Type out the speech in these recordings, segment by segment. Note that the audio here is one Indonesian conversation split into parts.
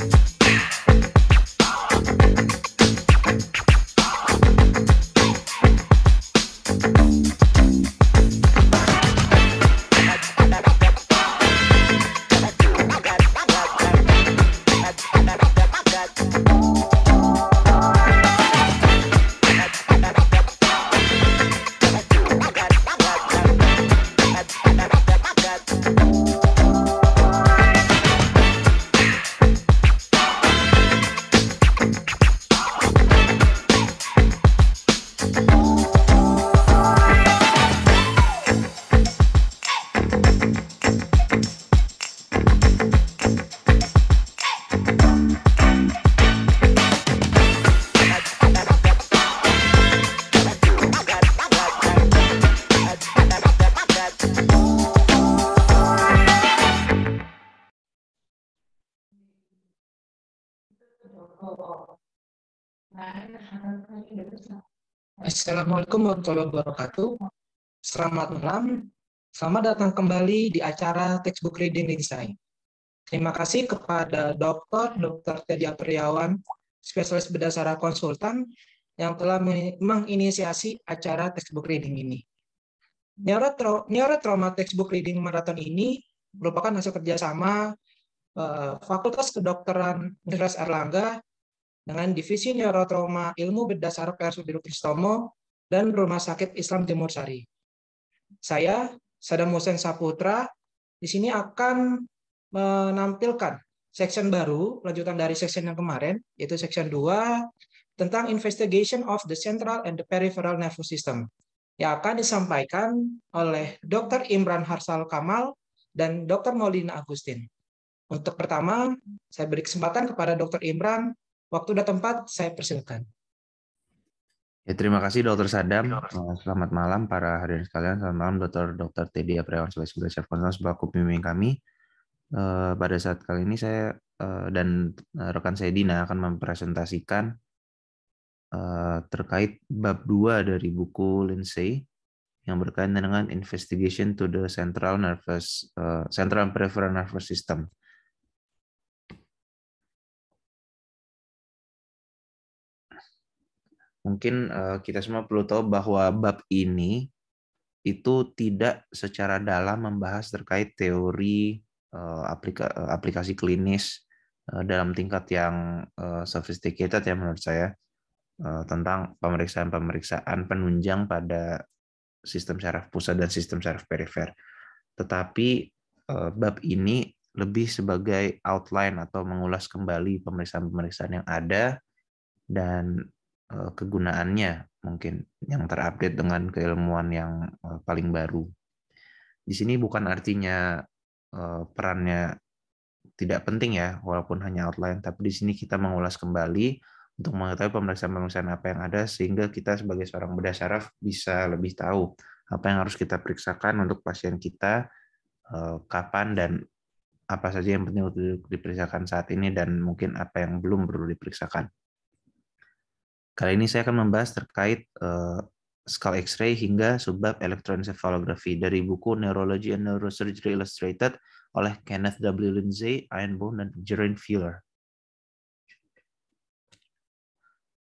thank you Assalamualaikum warahmatullahi wabarakatuh. Selamat malam. Selamat datang kembali di acara Textbook Reading Design. Terima kasih kepada Dr. Dr. Teddy Apriawan, spesialis bedah saraf konsultan yang telah menginisiasi acara Textbook Reading ini. Neurotrauma Textbook Reading Marathon ini merupakan hasil kerjasama eh, Fakultas Kedokteran Universitas Erlangga dengan Divisi Neurotrauma Ilmu Berdasar Persudiro Kristomo dan Rumah Sakit Islam Timur Sari. Saya, Sadam Hussein Saputra, di sini akan menampilkan section baru, lanjutan dari section yang kemarin, yaitu section 2, tentang Investigation of the Central and the Peripheral Nervous System, yang akan disampaikan oleh Dr. Imran Harsal Kamal dan Dr. Maulina Agustin. Untuk pertama, saya beri kesempatan kepada Dr. Imran Waktu dan tempat saya persilakan. Ya, terima kasih Dokter Sadam. Eh, selamat malam para hadirin sekalian. Selamat malam Dokter Dokter Teddy Apriawan sebagai sebagai chef konsul sebagai pembimbing kami. Eh, pada saat kali ini saya eh, dan rekan saya Dina akan mempresentasikan terkait bab 2 dari buku Lindsay yang berkaitan dengan investigation to the central nervous central peripheral nervous system. mungkin uh, kita semua perlu tahu bahwa bab ini itu tidak secara dalam membahas terkait teori uh, aplika, eh, aplikasi klinis uh, dalam tingkat yang uh, sophisticated ya menurut saya uh, tentang pemeriksaan-pemeriksaan penunjang pada sistem saraf pusat dan sistem saraf perifer. Tetapi uh, bab ini lebih sebagai outline atau mengulas kembali pemeriksaan-pemeriksaan yang ada dan Eh, kegunaannya mungkin yang terupdate dengan keilmuan yang eh, paling baru. Di sini bukan artinya eh, perannya tidak penting ya, walaupun hanya outline, tapi di sini kita mengulas kembali untuk mengetahui pemeriksaan-pemeriksaan apa yang ada sehingga kita sebagai seorang bedah saraf bisa lebih tahu apa yang harus kita periksakan untuk pasien kita kapan dan apa saja yang penting untuk diperiksakan saat ini dan mungkin apa yang belum perlu diperiksakan. Kali ini saya akan membahas terkait uh, eh, skull X-ray hingga subbab elektroencephalography dari buku Neurology and Neurosurgery Illustrated oleh Kenneth W. Lindsay, Ian Bone, dan Jerome Fuller.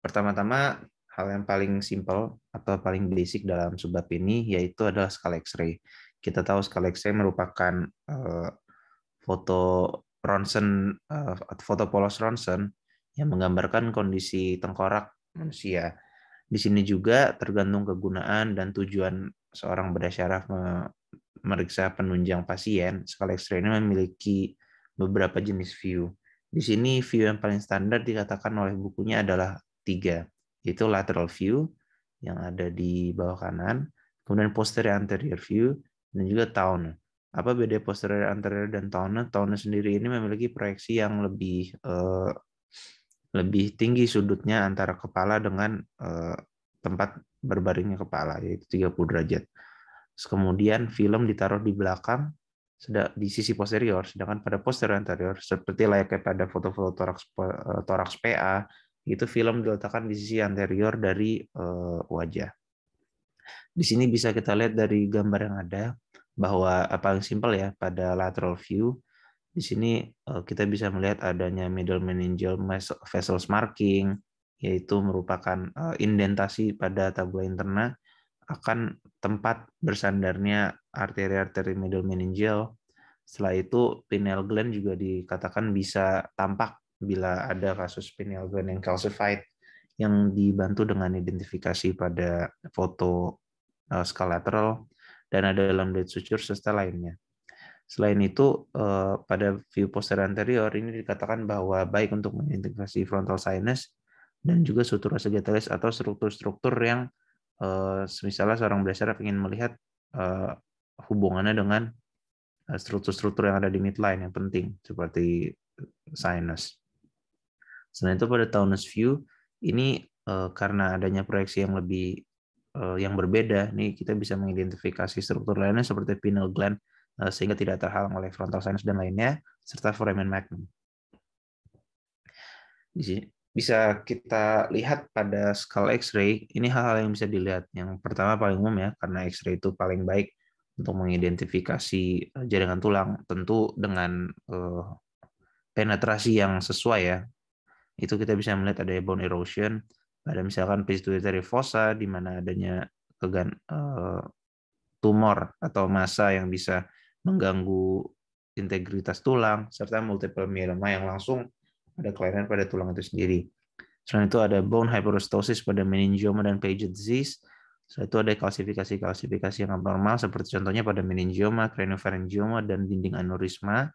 Pertama-tama, hal yang paling simpel atau paling basic dalam subbab ini yaitu adalah skal X-ray. Kita tahu skal X-ray merupakan uh, foto Ronson, uh, foto polos Ronson yang menggambarkan kondisi tengkorak manusia. Di sini juga tergantung kegunaan dan tujuan seorang bedah syaraf memeriksa penunjang pasien. Skala X-ray ini memiliki beberapa jenis view. Di sini view yang paling standar dikatakan oleh bukunya adalah tiga, yaitu lateral view yang ada di bawah kanan, kemudian posterior anterior view, dan juga tahun. Apa beda posterior anterior dan tahun? Towner sendiri ini memiliki proyeksi yang lebih eh, lebih tinggi sudutnya antara kepala dengan eh, tempat berbaringnya kepala yaitu 30 derajat. Terus kemudian film ditaruh di belakang sedang di sisi posterior sedangkan pada posterior anterior seperti layaknya pada foto-foto toraks eh, toraks PA itu film diletakkan di sisi anterior dari eh, wajah. Di sini bisa kita lihat dari gambar yang ada bahwa apa eh, yang simpel ya pada lateral view di sini eh, kita bisa melihat adanya middle meningeal vessels marking, yaitu merupakan eh, indentasi pada tabula interna akan tempat bersandarnya arteri-arteri middle meningeal. Setelah itu pineal gland juga dikatakan bisa tampak bila ada kasus pineal gland yang calcified yang dibantu dengan identifikasi pada foto eh, skalateral dan ada dalam blood suture serta lainnya. Selain itu, eh, pada view poster anterior ini dikatakan bahwa baik untuk mengintegrasi frontal sinus dan juga sutura sagittalis atau struktur-struktur yang eh, misalnya seorang belajar ingin melihat eh, hubungannya dengan eh, struktur-struktur yang ada di midline yang penting seperti sinus. Selain itu pada Townes view ini eh, karena adanya proyeksi yang lebih eh, yang berbeda, nih kita bisa mengidentifikasi struktur lainnya seperti pineal gland Eh, sehingga tidak terhalang oleh frontal sinus dan lainnya serta foramen magnum. bisa kita lihat pada skala X-ray, ini hal-hal yang bisa dilihat. Yang pertama paling umum ya, karena X-ray itu paling baik untuk mengidentifikasi eh, jaringan tulang, tentu dengan uh, penetrasi yang sesuai ya. Itu kita bisa melihat ada bone erosion, ada misalkan pituitary fossa di mana adanya kegan, uh, tumor atau massa yang bisa mengganggu integritas tulang, serta multiple myeloma yang langsung ada kelainan pada tulang itu sendiri. Selain itu ada bone hyperostosis pada meningioma dan Paget disease. Selain itu ada kalsifikasi kalsifikasi yang abnormal seperti contohnya pada meningioma, craniopharyngioma, dan dinding aneurisma.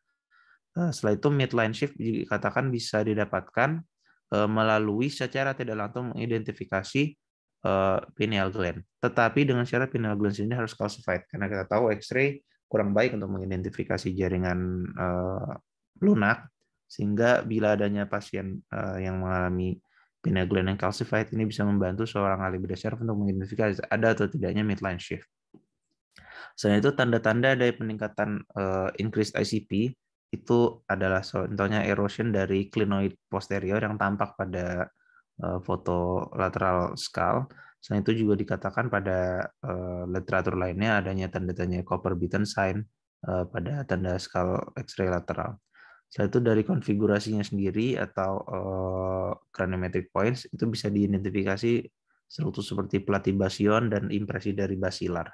Eh, setelah itu midline shift dikatakan bisa didapatkan eh, melalui secara tidak langsung mengidentifikasi eh, pineal gland. Tetapi dengan syarat pineal gland sendiri harus calcified karena kita tahu X-ray kurang baik untuk mengidentifikasi jaringan uh, lunak sehingga bila adanya pasien uh, yang mengalami pineal gland yang calcified ini bisa membantu seorang ahli bedah saraf untuk mengidentifikasi ada atau tidaknya midline shift. Selain itu tanda-tanda dari peningkatan uh, increased ICP itu adalah contohnya erosion dari klinoid posterior yang tampak pada uh, foto lateral skull Selain itu juga dikatakan pada uh, literatur lainnya adanya tanda tanda copper beaten sign uh, pada tanda skal X-ray lateral. Selain itu dari konfigurasinya sendiri atau uh, eh, craniometric points itu bisa diidentifikasi struktur seperti platibasion dan impresi dari basilar.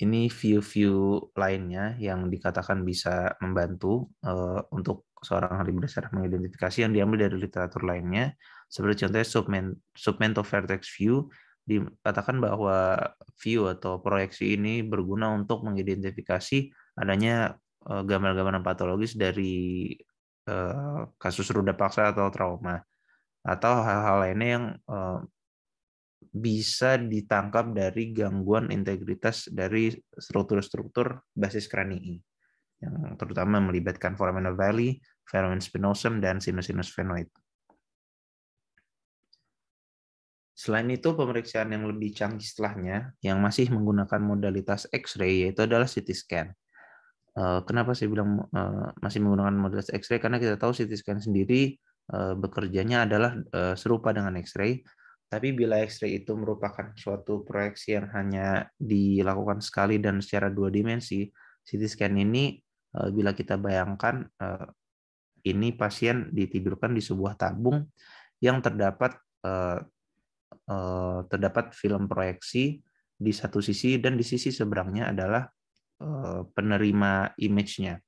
Ini view-view lainnya yang dikatakan bisa membantu uh, untuk seorang ahli berdasarkan mengidentifikasi yang diambil dari literatur lainnya seperti contohnya submen, submento vertex view dikatakan bahwa view atau proyeksi ini berguna untuk mengidentifikasi adanya gambar eh, gambar patologis dari eh, kasus ruda paksa atau trauma atau hal-hal lainnya yang eh, bisa ditangkap dari gangguan integritas dari struktur-struktur basis kranii yang terutama melibatkan foramen ovale, foramen spinosum, dan sinus-sinus venoid. -sinus Selain itu, pemeriksaan yang lebih canggih setelahnya yang masih menggunakan modalitas X-ray yaitu adalah CT scan. Eh, kenapa saya bilang eh, masih menggunakan modalitas X-ray? Karena kita tahu CT scan sendiri eh, bekerjanya adalah serupa dengan X-ray, tapi bila X-ray itu merupakan suatu proyeksi yang hanya dilakukan sekali dan secara dua dimensi, CT scan ini bila kita bayangkan ini pasien ditidurkan di sebuah tabung yang terdapat Eh, terdapat film proyeksi di satu sisi dan di sisi seberangnya adalah eh, penerima image-nya.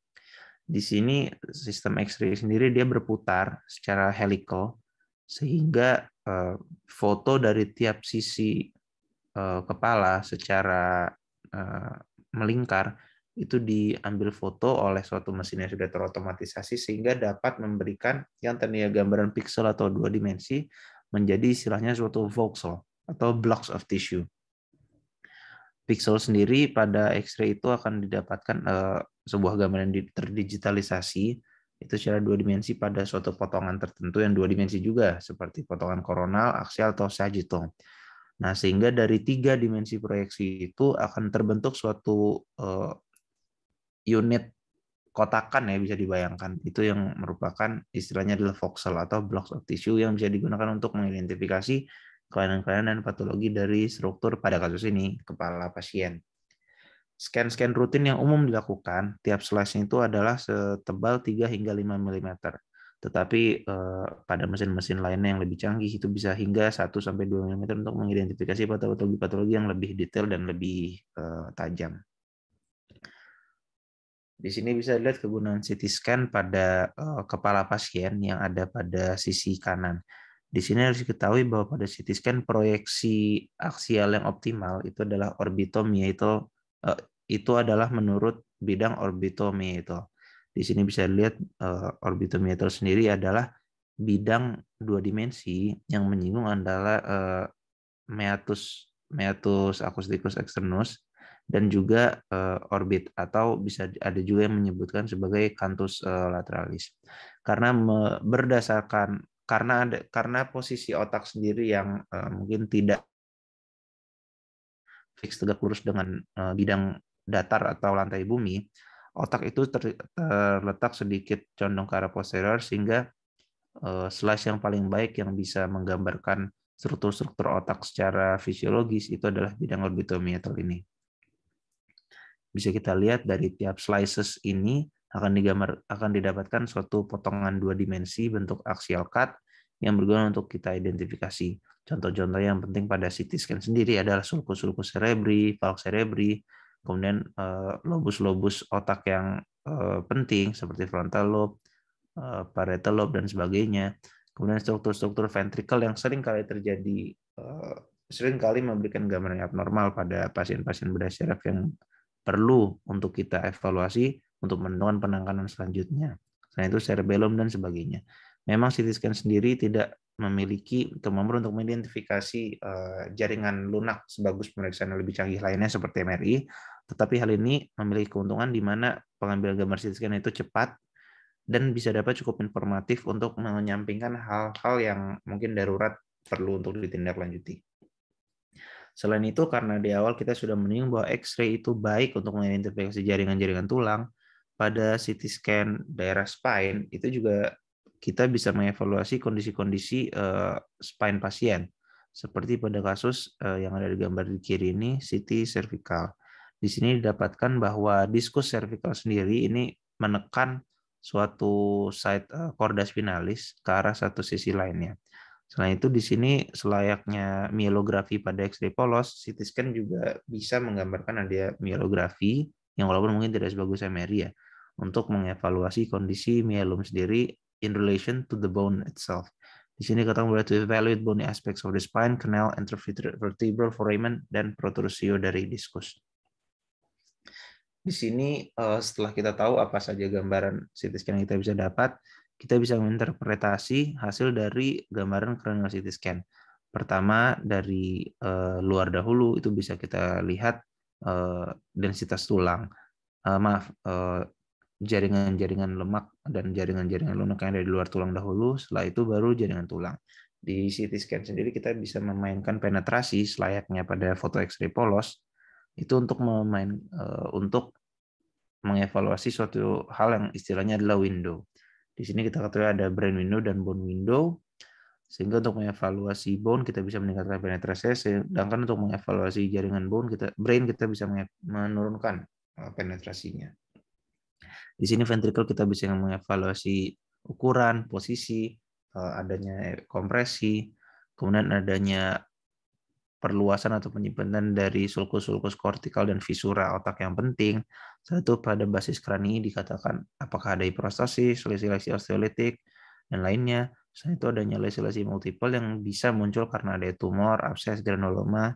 Di sini sistem X-ray sendiri dia berputar secara helical sehingga eh, foto dari tiap sisi kepala secara melingkar itu diambil foto oleh suatu mesin yang sudah terotomatisasi sehingga dapat memberikan yang tadinya gambaran piksel atau dua dimensi menjadi istilahnya suatu voxel atau blocks of tissue. Pixel sendiri pada X-ray itu akan didapatkan uh, sebuah gambar yang terdigitalisasi itu secara dua dimensi pada suatu potongan tertentu yang dua dimensi juga seperti potongan koronal, aksial atau sagittal. Nah, sehingga dari tiga dimensi proyeksi itu akan terbentuk suatu uh, unit kotakan ya bisa dibayangkan. Itu yang merupakan istilahnya adalah voxel atau blocks of tissue yang bisa digunakan untuk mengidentifikasi kelainan-kelainan dan patologi dari struktur pada kasus ini kepala pasien. Scan-scan rutin yang umum dilakukan tiap slice itu adalah setebal 3 hingga 5 mm. Tetapi eh, pada mesin-mesin lainnya yang lebih canggih itu bisa hingga 1 sampai 2 mm untuk mengidentifikasi patologi-patologi yang lebih detail dan lebih eh, tajam. Di sini bisa dilihat kegunaan CT scan pada uh, kepala pasien yang ada pada sisi kanan. Di sini harus diketahui bahwa pada CT scan proyeksi aksial yang optimal itu adalah yaitu uh, itu adalah menurut bidang itu. Di sini bisa dilihat uh, eh, itu sendiri adalah bidang dua dimensi yang menyinggung adalah uh, meatus meatus acusticus externus dan juga uh, orbit atau bisa ada juga yang menyebutkan sebagai kantus uh, lateralis. Karena me, berdasarkan karena ada karena posisi otak sendiri yang uh, mungkin tidak fix tegak lurus dengan uh, bidang datar atau lantai bumi, otak itu ter, terletak sedikit condong ke arah posterior sehingga uh, slice yang paling baik yang bisa menggambarkan struktur-struktur otak secara fisiologis itu adalah bidang orbitometer ini bisa kita lihat dari tiap slices ini akan digambar akan didapatkan suatu potongan dua dimensi bentuk axial cut yang berguna untuk kita identifikasi. Contoh-contoh yang penting pada CT scan sendiri adalah sulcus-sulcus cerebri, falx cerebri, kemudian eh, lobus-lobus otak yang eh, penting seperti frontal lobe, eh, parietal lobe dan sebagainya. Kemudian struktur-struktur ventrikel yang sering kali terjadi sering kali memberikan gambaran abnormal pada pasien-pasien berdarah yang perlu untuk kita evaluasi untuk menentukan penanganan selanjutnya. Selain itu cerebellum dan sebagainya. Memang CT scan sendiri tidak memiliki kemampuan untuk mengidentifikasi eh, jaringan lunak sebagus pemeriksaan yang lebih canggih lainnya seperti MRI, tetapi hal ini memiliki keuntungan di mana pengambil gambar CT scan itu cepat dan bisa dapat cukup informatif untuk menyampingkan hal-hal yang mungkin darurat perlu untuk ditindaklanjuti. Selain itu, karena di awal kita sudah menyinggung bahwa X-ray itu baik untuk mengidentifikasi jaringan-jaringan tulang, pada CT scan daerah spine itu juga kita bisa mengevaluasi kondisi-kondisi eh, spine pasien. Seperti pada kasus eh, yang ada di gambar di kiri ini, CT cervical. Di sini didapatkan bahwa diskus cervical sendiri ini menekan suatu side uh, eh, spinalis ke arah satu sisi lainnya. Selain itu di sini selayaknya mielografi pada x polos, CT scan juga bisa menggambarkan ada mielografi yang walaupun mungkin tidak sebagus MRI ya untuk mengevaluasi kondisi mielum sendiri in relation to the bone itself. Di sini kita mulai to evaluate bony aspects of the spine, canal, vertebral foramen, dan protrusio dari diskus. Di sini eh, setelah kita tahu apa saja gambaran CT scan yang kita bisa dapat, kita bisa menginterpretasi hasil dari gambaran cranial CT scan. Pertama dari uh, luar dahulu itu bisa kita lihat uh, densitas tulang, uh, maaf jaringan-jaringan lemak dan jaringan-jaringan lunak yang ada di luar tulang dahulu. Setelah itu baru jaringan tulang. Di CT scan sendiri kita bisa memainkan penetrasi selayaknya pada foto X-ray polos itu untuk memain untuk mengevaluasi suatu hal yang istilahnya adalah window di sini kita ketahui ada brain window dan bone window. Sehingga untuk mengevaluasi bone kita bisa meningkatkan penetrasi, sedangkan untuk mengevaluasi jaringan bone kita brain kita bisa menurunkan uh, penetrasinya. Di sini ventricle kita bisa mengevaluasi ukuran, posisi, uh, adanya kompresi, kemudian adanya perluasan atau penyimpanan dari sulcus-sulcus kortikal dan visura otak yang penting, satu, pada basis krani dikatakan apakah ada hiperostasis, lesi-lesi osteolitik, dan lainnya. Selain itu adanya lesi-lesi multiple yang bisa muncul karena ada tumor, abses, granuloma,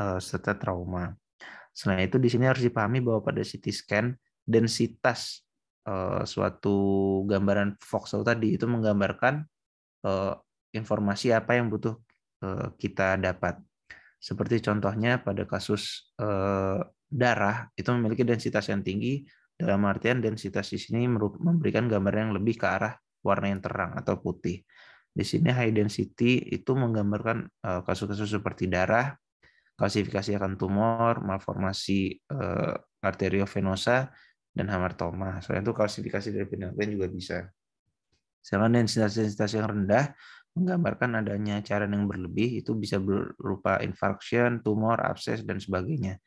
eh, serta trauma. Selain itu di sini harus dipahami bahwa pada CT scan densitas eh, suatu gambaran voxel tadi itu menggambarkan eh, informasi apa yang butuh kita dapat. Seperti contohnya pada kasus darah itu memiliki densitas yang tinggi dalam artian densitas di sini memberikan gambar yang lebih ke arah warna yang terang atau putih. Di sini high density itu menggambarkan eh, kasus-kasus seperti darah, kalsifikasi akan tumor, malformasi eh, arteriovenosa, dan hamartoma. Selain itu kalsifikasi dari penelitian juga bisa. Sedangkan densitas-densitas yang rendah menggambarkan adanya cairan yang berlebih itu bisa berupa infarction, tumor, abses, dan sebagainya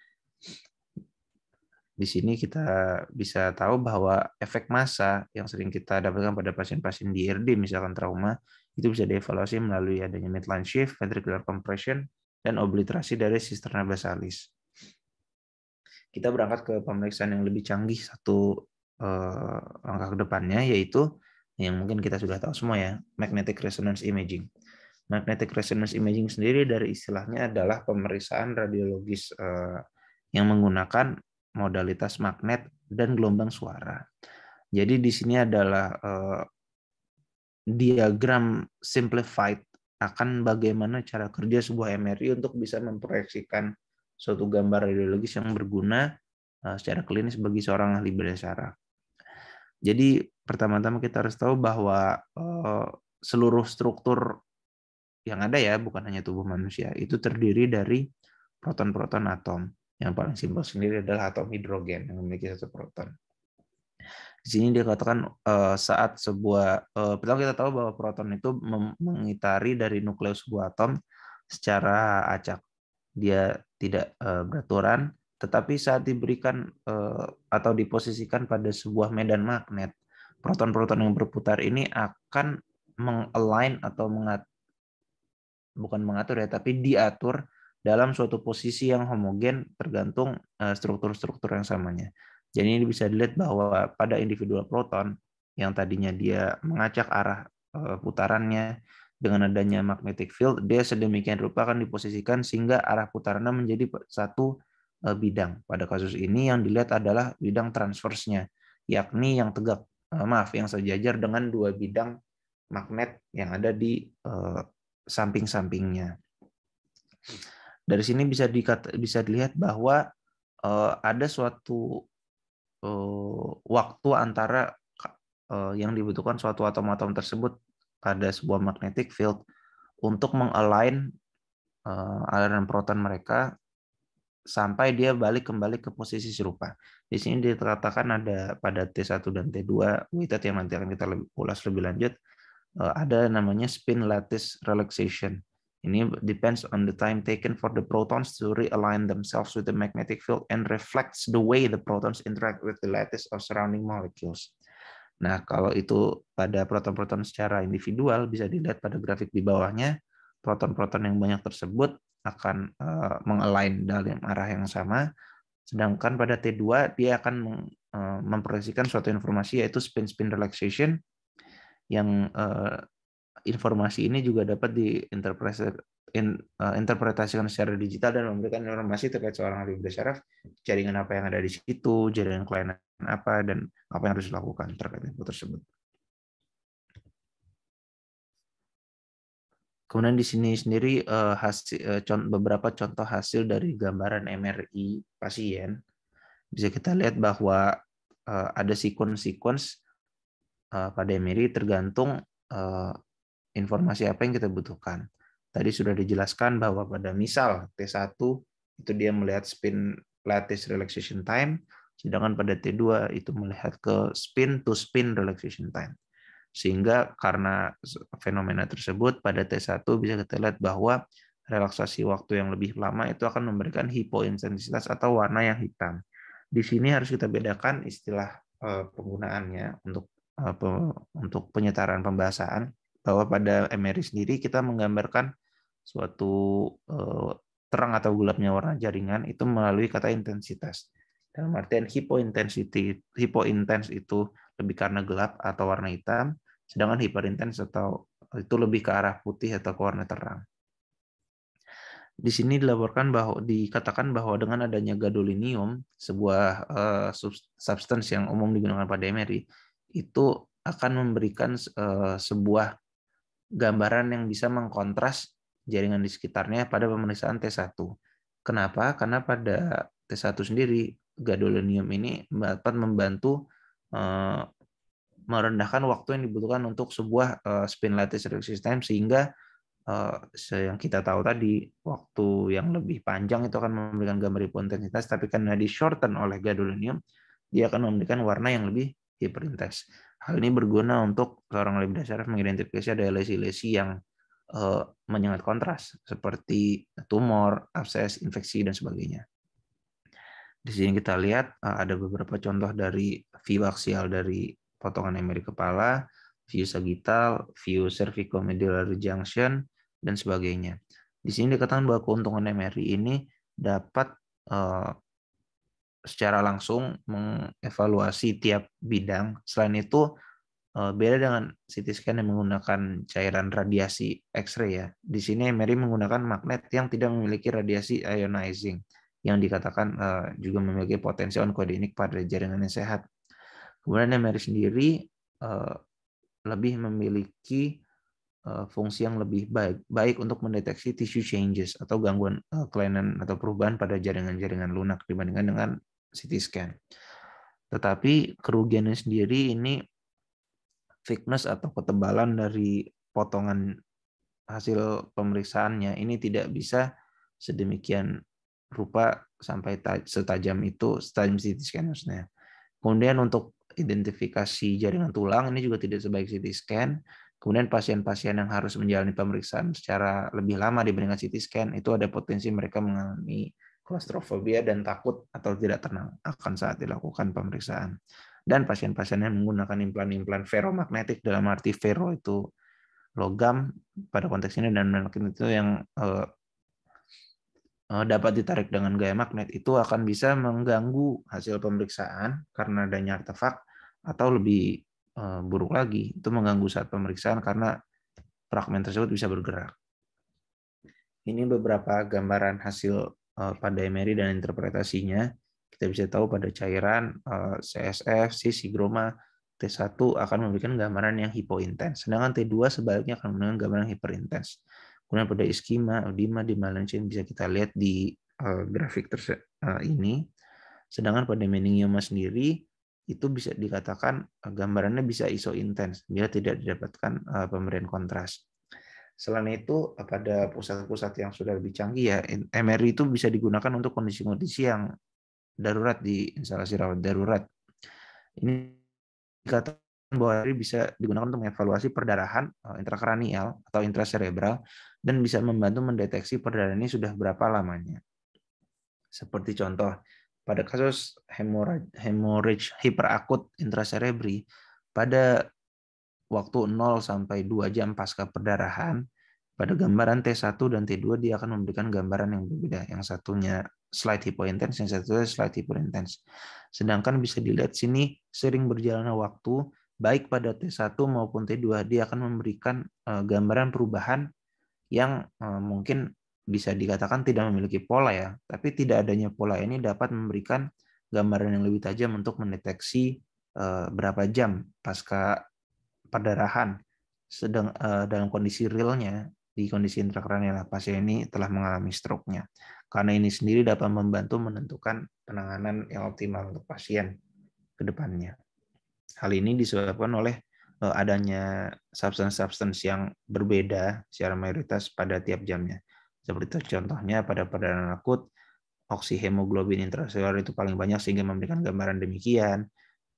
di sini kita bisa tahu bahwa efek masa yang sering kita dapatkan pada pasien-pasien di IRD misalkan trauma itu bisa dievaluasi melalui adanya midline shift, ventricular compression, dan obliterasi dari sisterna basalis. Kita berangkat ke pemeriksaan yang lebih canggih satu eh, langkah ke depannya yaitu yang mungkin kita sudah tahu semua ya, magnetic resonance imaging. Magnetic resonance imaging sendiri dari istilahnya adalah pemeriksaan radiologis eh, yang menggunakan modalitas magnet dan gelombang suara. Jadi di sini adalah eh, diagram simplified akan bagaimana cara kerja sebuah MRI untuk bisa memproyeksikan suatu gambar radiologis yang berguna eh, secara klinis bagi seorang ahli bedah saraf. Jadi pertama-tama kita harus tahu bahwa eh, seluruh struktur yang ada ya bukan hanya tubuh manusia itu terdiri dari proton-proton atom. Yang paling simpel sendiri adalah atom hidrogen yang memiliki satu proton. Di sini dikatakan eh, saat sebuah eh, pertama kita tahu bahwa proton itu mengitari dari nukleus sebuah atom secara acak. Dia tidak eh, beraturan, tetapi saat diberikan atau diposisikan pada sebuah medan magnet, proton-proton yang berputar ini akan mengalign atau mengat bukan mengatur ya, tapi diatur dalam suatu posisi yang homogen tergantung eh, struktur-struktur yang samanya. Jadi ini bisa dilihat bahwa pada individual proton yang tadinya dia mengacak arah eh, putarannya dengan adanya magnetic field, dia sedemikian rupa akan diposisikan sehingga arah putarannya menjadi satu eh, bidang. Pada kasus ini yang dilihat adalah bidang transversnya, yakni yang tegak, maaf, yang sejajar dengan dua bidang magnet yang ada di samping-sampingnya. Dari sini bisa dikata, bisa dilihat bahwa uh, ada suatu uh, waktu antara uh, yang dibutuhkan suatu atom-atom tersebut pada sebuah magnetic field untuk mengalign uh, aliran proton mereka sampai dia balik kembali ke posisi serupa. Di sini dikatakan ada pada T1 dan T2 kita yang nanti akan kita ulas lebih lanjut ada namanya spin lattice relaxation. Ini depends on the time taken for the protons to realign themselves with the magnetic field and reflects the way the protons interact with the lattice of surrounding molecules. Nah, kalau itu pada proton-proton secara individual bisa dilihat pada grafik di bawahnya, proton-proton yang banyak tersebut akan uh, mengalign dalam arah yang sama, sedangkan pada T2 dia akan uh, memproyeksikan suatu informasi yaitu spin-spin relaxation yang uh, informasi ini juga dapat diinterpretasikan eh, secara digital dan memberikan informasi terkait seorang Habib Syaraf, jaringan apa yang ada di situ, jaringan kelainan apa, dan apa yang harus dilakukan terkait info tersebut. Kemudian di sini sendiri eh, hasil, eh, beberapa contoh hasil dari gambaran MRI pasien. Bisa kita lihat bahwa ada sequence-sequence pada MRI tergantung informasi apa yang kita butuhkan. Tadi sudah dijelaskan bahwa pada misal T1 itu dia melihat spin lattice relaxation time, sedangkan pada T2 itu melihat ke spin to spin relaxation time. Sehingga karena fenomena tersebut pada T1 bisa kita lihat bahwa relaksasi waktu yang lebih lama itu akan memberikan hipointensitas atau warna yang hitam. Di sini harus kita bedakan istilah eh, penggunaannya untuk eh, untuk penyetaraan pembahasan bahwa pada MRI sendiri kita menggambarkan suatu eh, terang atau gelapnya warna jaringan itu melalui kata intensitas. Dalam artian hipointensity, intense itu lebih karena gelap atau warna hitam, sedangkan intense atau itu lebih ke arah putih atau ke warna terang. Di sini dilaporkan bahwa dikatakan bahwa dengan adanya gadolinium, sebuah uh, substance yang umum digunakan pada MRI itu akan memberikan uh, sebuah gambaran yang bisa mengkontras jaringan di sekitarnya pada pemeriksaan T1. Kenapa? Karena pada T1 sendiri gadolinium ini dapat membantu eh, merendahkan waktu yang dibutuhkan untuk sebuah eh, spin lattice resistance time sehingga eh, yang kita tahu tadi waktu yang lebih panjang itu akan memberikan gambar hipointensitas tapi karena di shorten oleh gadolinium dia akan memberikan warna yang lebih hiperintens. Hal ini berguna untuk seorang lebih dasar mengidentifikasi ada lesi-lesi yang uh, menyengat kontras, seperti tumor, abses, infeksi, dan sebagainya. Di sini kita lihat eh, ada beberapa contoh dari view aksial dari potongan emeri kepala, view sagittal, view cervicomedullary junction, dan sebagainya. Di sini dikatakan bahwa keuntungan MRI ini dapat uh, secara langsung mengevaluasi tiap bidang. Selain itu, eh, beda dengan CT scan yang menggunakan cairan radiasi X-ray ya. Di sini MRI menggunakan magnet yang tidak memiliki radiasi ionizing yang dikatakan eh, juga memiliki potensi onkogenik pada jaringan yang sehat. Kemudian MRI sendiri eh, lebih memiliki fungsi yang lebih baik, baik untuk mendeteksi tissue changes atau gangguan kelainan atau perubahan pada jaringan-jaringan lunak dibandingkan dengan CT scan. Tetapi kerugiannya sendiri ini thickness atau ketebalan dari potongan hasil pemeriksaannya ini tidak bisa sedemikian rupa sampai setajam itu setajam CT scan maksudnya. Kemudian untuk identifikasi jaringan tulang ini juga tidak sebaik CT scan. Kemudian pasien-pasien yang harus menjalani pemeriksaan secara lebih lama dibandingkan CT scan itu ada potensi mereka mengalami klaustrofobia dan takut atau tidak tenang akan saat dilakukan pemeriksaan. Dan pasien pasien yang menggunakan implan-implan ferromagnetik dalam arti ferro itu logam pada konteks ini dan mungkin itu yang eh, eh, dapat ditarik dengan gaya magnet itu akan bisa mengganggu hasil pemeriksaan karena adanya artefak atau lebih eh, buruk lagi itu mengganggu saat pemeriksaan karena fragmen tersebut bisa bergerak. Ini beberapa gambaran hasil Eh, pada MRI dan interpretasinya, kita bisa tahu pada cairan eh, CSF, sisi higroma, T1 akan memberikan gambaran yang hipointens, sedangkan T2 sebaliknya akan memberikan gambaran hiperintens. Kemudian pada iskima, edema, demaliensin bisa kita lihat di eh, grafik ini. Sedangkan pada meningioma sendiri, itu bisa dikatakan gambarannya bisa isointens bila tidak didapatkan pemberian kontras. Selain itu, pada pusat-pusat yang sudah lebih canggih ya, MRI itu bisa digunakan untuk kondisi-kondisi yang darurat di instalasi rawat darurat. Ini dikatakan bahwa MRI bisa digunakan untuk mengevaluasi perdarahan eh, intrakranial atau intraserebral dan bisa membantu mendeteksi perdarahan ini sudah berapa lamanya. Seperti contoh, pada kasus hemorrhage, hemorrhage hiperakut intraserebri, pada waktu 0 sampai 2 jam pasca perdarahan, pada gambaran T1 dan T2 dia akan memberikan gambaran yang berbeda. Yang satunya slide hypointense, yang satunya slide hypointense. Sedangkan bisa dilihat sini sering berjalannya waktu, baik pada T1 maupun T2 dia akan memberikan eh, gambaran perubahan yang eh, mungkin bisa dikatakan tidak memiliki pola ya. Tapi tidak adanya pola ini dapat memberikan gambaran yang lebih tajam untuk mendeteksi eh, berapa jam pasca perdarahan sedang uh, dalam kondisi realnya di kondisi intrakranial pasien ini telah mengalami stroke-nya. Karena ini sendiri dapat membantu menentukan penanganan yang optimal untuk pasien ke depannya. Hal ini disebabkan oleh eh, adanya substance-substance yang berbeda secara mayoritas pada tiap jamnya. Seperti itu contohnya pada perdarahan akut, oksihemoglobin intraseluler itu paling banyak sehingga memberikan gambaran demikian.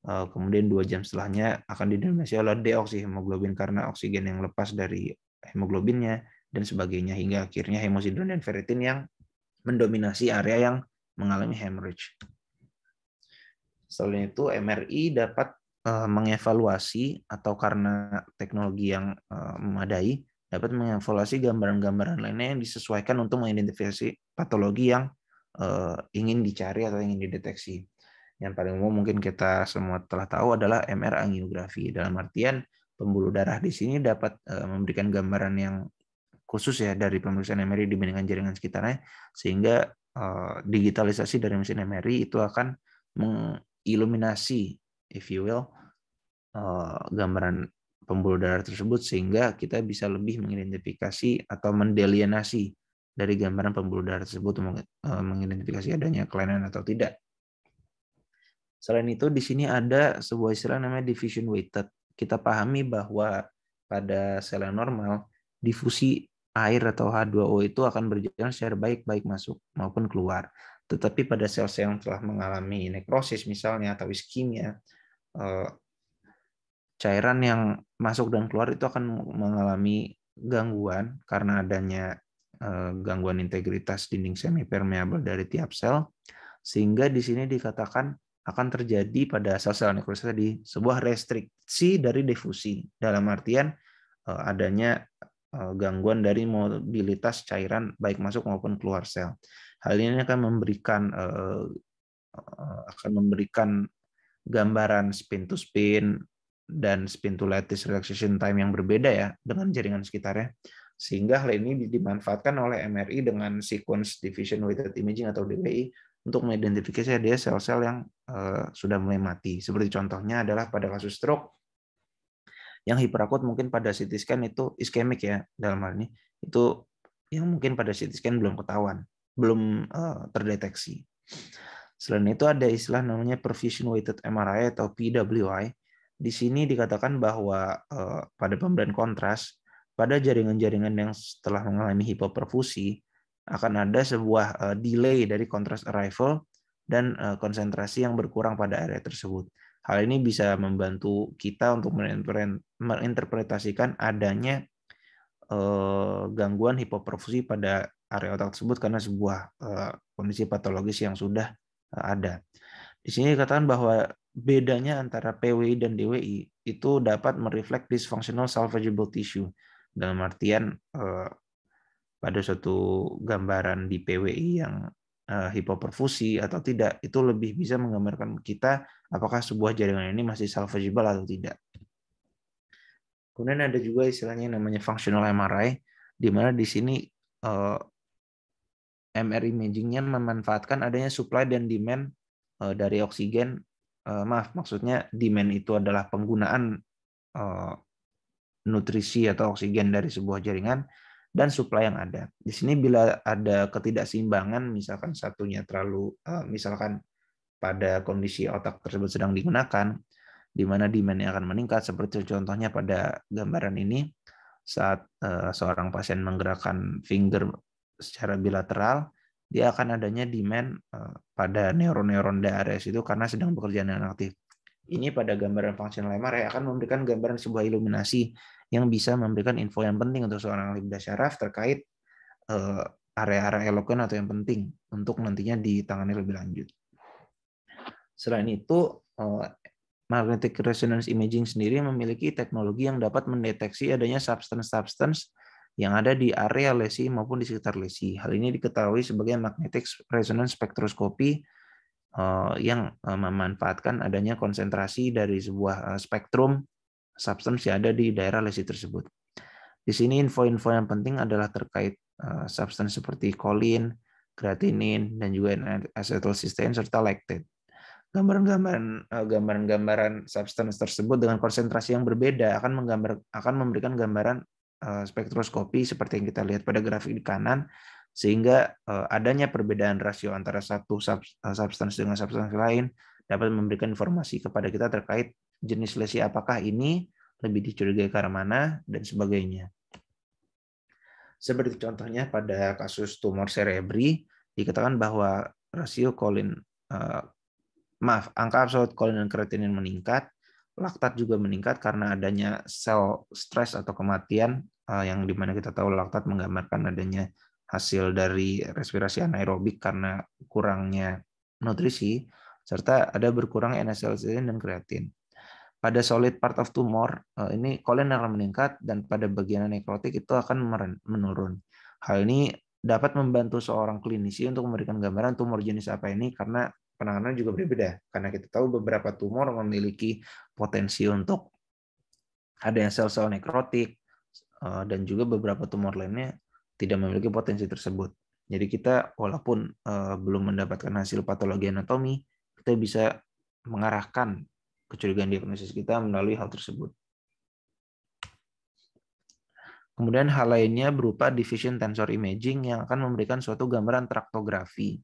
Eh, kemudian dua jam setelahnya akan didominasi oleh deoksihemoglobin karena oksigen yang lepas dari hemoglobinnya dan sebagainya hingga akhirnya hemosiderin dan ferritin yang mendominasi area yang mengalami hemorrhage. Selain itu MRI dapat eh, mengevaluasi atau karena teknologi yang eh, memadai dapat mengevaluasi gambaran-gambaran lainnya yang disesuaikan untuk mengidentifikasi patologi yang ingin dicari atau ingin dideteksi yang paling umum mungkin kita semua telah tahu adalah MR angiografi. Dalam artian pembuluh darah di sini dapat eh, memberikan gambaran yang khusus ya dari pemeriksaan MRI dibandingkan jaringan sekitarnya sehingga eh, digitalisasi dari mesin MRI itu akan mengiluminasi if you will eh, gambaran pembuluh darah tersebut sehingga kita bisa lebih mengidentifikasi atau mendelianasi dari gambaran pembuluh darah tersebut mengidentifikasi adanya kelainan atau tidak. Selain itu, di sini ada sebuah istilah namanya diffusion weighted. Kita pahami bahwa pada sel yang normal, difusi air atau H2O itu akan berjalan secara baik, baik masuk maupun keluar. Tetapi pada sel-sel yang telah mengalami nekrosis misalnya atau iskemia, eh, cairan yang masuk dan keluar itu akan mengalami gangguan karena adanya eh, gangguan integritas dinding semi permeabel dari tiap sel, sehingga di sini dikatakan akan terjadi pada sel-sel nukleus tadi sebuah restriksi dari difusi dalam artian eh, adanya eh, gangguan dari mobilitas cairan baik masuk maupun keluar sel. Hal ini akan memberikan eh, akan memberikan gambaran spin to spin dan spin to lattice relaxation time yang berbeda ya dengan jaringan sekitarnya sehingga hal ini dimanfaatkan oleh MRI dengan sequence division weighted imaging atau DWI untuk mengidentifikasi dia sel-sel yang eh, sudah mulai mati. Seperti contohnya adalah pada kasus stroke, yang hiperakut mungkin pada CT scan itu iskemik ya dalam hal ini itu yang mungkin pada CT scan belum ketahuan, belum eh, terdeteksi. Selain itu ada istilah namanya perfusion weighted MRI atau PWI. Di sini dikatakan bahwa eh, pada pemberian kontras pada jaringan-jaringan yang setelah mengalami hipoperfusi akan ada sebuah uh, delay dari contrast arrival dan uh, konsentrasi yang berkurang pada area tersebut. Hal ini bisa membantu kita untuk merinterpretasikan adanya uh, gangguan hipoperfusi pada area otak tersebut karena sebuah uh, kondisi patologis yang sudah uh, ada. Di sini dikatakan bahwa bedanya antara PWI dan DWI itu dapat merefleks dysfunctional salvageable tissue dalam artian uh, pada suatu gambaran di PWI yang uh, hipoperfusi atau tidak itu lebih bisa menggambarkan kita apakah sebuah jaringan ini masih salvageable atau tidak. Kemudian ada juga istilahnya yang namanya functional MRI di mana di sini uh, eh, MR imagingnya memanfaatkan adanya supply dan demand eh, dari oksigen. maaf, maksudnya demand itu adalah penggunaan nutrisi atau oksigen dari sebuah jaringan dan supply yang ada. Di sini bila ada ketidakseimbangan, misalkan satunya terlalu, eh, misalkan pada kondisi otak tersebut sedang digunakan, di mana demandnya akan meningkat, seperti contohnya pada gambaran ini, saat eh, seorang pasien menggerakkan finger secara bilateral, dia akan adanya demand eh, pada neuron-neuron DRS itu karena sedang bekerja dengan aktif. Ini pada gambaran fungsional MRI akan memberikan gambaran sebuah iluminasi yang bisa memberikan info yang penting untuk seorang alim syaraf terkait eh, area-area elokan atau yang penting untuk nantinya ditangani lebih lanjut. Selain itu, eh, magnetic resonance imaging sendiri memiliki teknologi yang dapat mendeteksi adanya substance-substance yang ada di area lesi maupun di sekitar lesi. Hal ini diketahui sebagai magnetic resonance spectroscopy eh, yang memanfaatkan adanya konsentrasi dari sebuah spektrum substance yang ada di daerah lesi tersebut. Di sini info-info yang penting adalah terkait eh, substance seperti kolin, kreatinin, dan juga acetylcysteine serta lactate. Gambaran-gambaran eh, gambaran-gambaran substance tersebut dengan konsentrasi yang berbeda akan menggambar akan memberikan gambaran eh, spektroskopi seperti yang kita lihat pada grafik di kanan sehingga adanya perbedaan rasio antara satu substance dengan substance lain dapat memberikan informasi kepada kita terkait jenis lesi apakah ini, lebih dicurigai karena mana, dan sebagainya. Seperti contohnya pada kasus tumor cerebri, dikatakan bahwa rasio kolin, uh, maaf, angka absolut kolin dan kreatinin meningkat, laktat juga meningkat karena adanya sel stres atau kematian uh, yang dimana kita tahu laktat menggambarkan adanya hasil dari respirasi anaerobik karena kurangnya nutrisi, serta ada berkurang NSL dan kreatin. Pada solid part of tumor eh, ini kolen akan meningkat dan pada bagian nekrotik itu akan menurun. Hal ini dapat membantu seorang klinisi untuk memberikan gambaran tumor jenis apa ini karena penanganan juga berbeda. Karena kita tahu beberapa tumor memiliki potensi untuk ada yang sel-sel nekrotik eh, dan juga beberapa tumor lainnya tidak memiliki potensi tersebut. Jadi kita walaupun eh, belum mendapatkan hasil patologi anatomi, kita bisa mengarahkan kecurigaan diagnosis kita melalui hal tersebut. Kemudian hal lainnya berupa division tensor imaging yang akan memberikan suatu gambaran traktografi.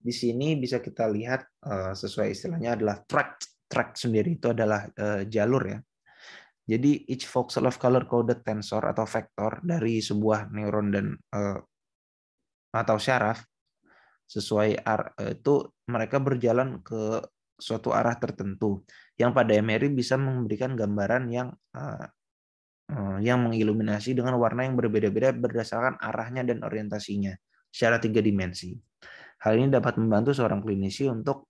Di sini bisa kita lihat eh, sesuai istilahnya adalah track. Track sendiri itu adalah eh, jalur ya. Jadi each voxel of color coded tensor atau vektor dari sebuah neuron dan eh, atau syaraf sesuai itu mereka berjalan ke suatu arah tertentu yang pada MRI bisa memberikan gambaran yang uh, uh, yang mengiluminasi dengan warna yang berbeda-beda berdasarkan arahnya dan orientasinya secara tiga dimensi. Hal ini dapat membantu seorang klinisi untuk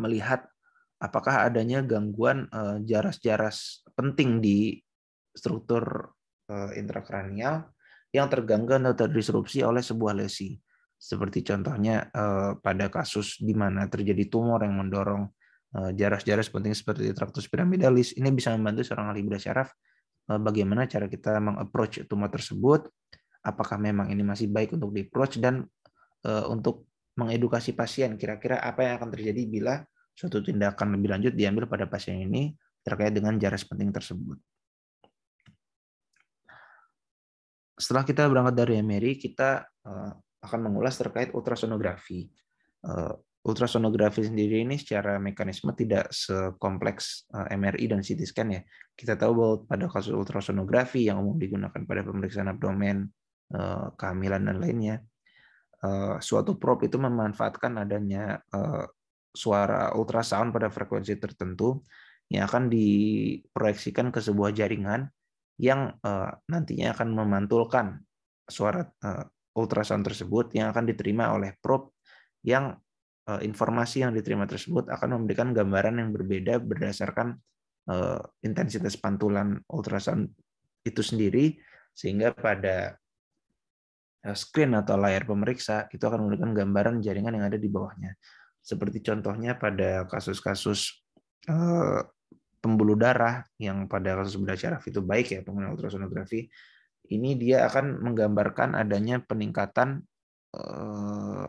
melihat apakah adanya gangguan eh, jaras-jaras penting di struktur intrakranial yang terganggu atau terdisrupsi oleh sebuah lesi seperti contohnya eh, pada kasus di mana terjadi tumor yang mendorong eh, jaras-jaras penting seperti traktus piramidalis ini bisa membantu seorang ahli bedah syaraf eh, bagaimana cara kita mengapproach tumor tersebut apakah memang ini masih baik untuk diapproach dan untuk mengedukasi pasien kira-kira apa yang akan terjadi bila suatu tindakan lebih lanjut diambil pada pasien ini terkait dengan jaras penting tersebut. Setelah kita berangkat dari Ameri kita akan mengulas terkait ultrasonografi. Eh, ultrasonografi sendiri ini secara mekanisme tidak sekompleks eh, MRI dan CT scan ya. Kita tahu bahwa pada kasus ultrasonografi yang umum digunakan pada pemeriksaan abdomen, eh, kehamilan dan lainnya, suatu probe itu memanfaatkan adanya suara ultrasound pada frekuensi tertentu yang akan diproyeksikan ke sebuah jaringan yang nantinya akan memantulkan suara ultrasound tersebut yang akan diterima oleh probe yang eh, informasi yang diterima tersebut akan memberikan gambaran yang berbeda berdasarkan eh, intensitas pantulan ultrasound itu sendiri sehingga pada eh, screen atau layar pemeriksa itu akan memberikan gambaran jaringan yang ada di bawahnya. Seperti contohnya pada kasus-kasus pembuluh darah yang pada kasus bedah syaraf itu baik ya pengguna ultrasonografi ini dia akan menggambarkan adanya peningkatan eh,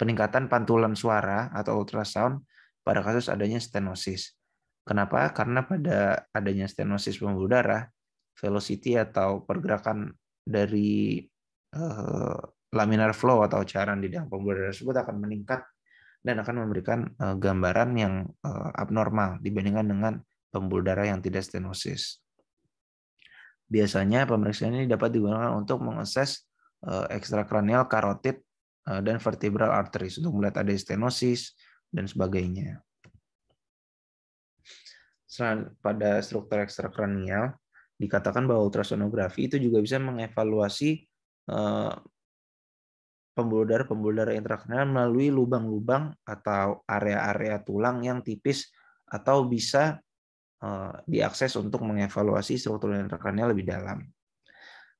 peningkatan pantulan suara atau ultrasound pada kasus adanya stenosis. Kenapa? Karena pada adanya stenosis pembuluh darah, velocity atau pergerakan dari eh, laminar flow atau cairan di dalam pembuluh darah tersebut akan meningkat dan akan memberikan eh, gambaran yang eh, abnormal dibandingkan dengan pembuluh darah yang tidak stenosis. Biasanya pemeriksaan ini dapat digunakan untuk mengakses eh, ekstrakranial karotid eh, dan vertebral arteries untuk melihat ada stenosis dan sebagainya. Selain pada struktur ekstrakranial, dikatakan bahwa ultrasonografi itu juga bisa mengevaluasi pembuluh darah pembuluh darah intrakranial melalui lubang-lubang atau area-area tulang yang tipis atau bisa Eh, diakses untuk mengevaluasi struktur intrakranial lebih dalam.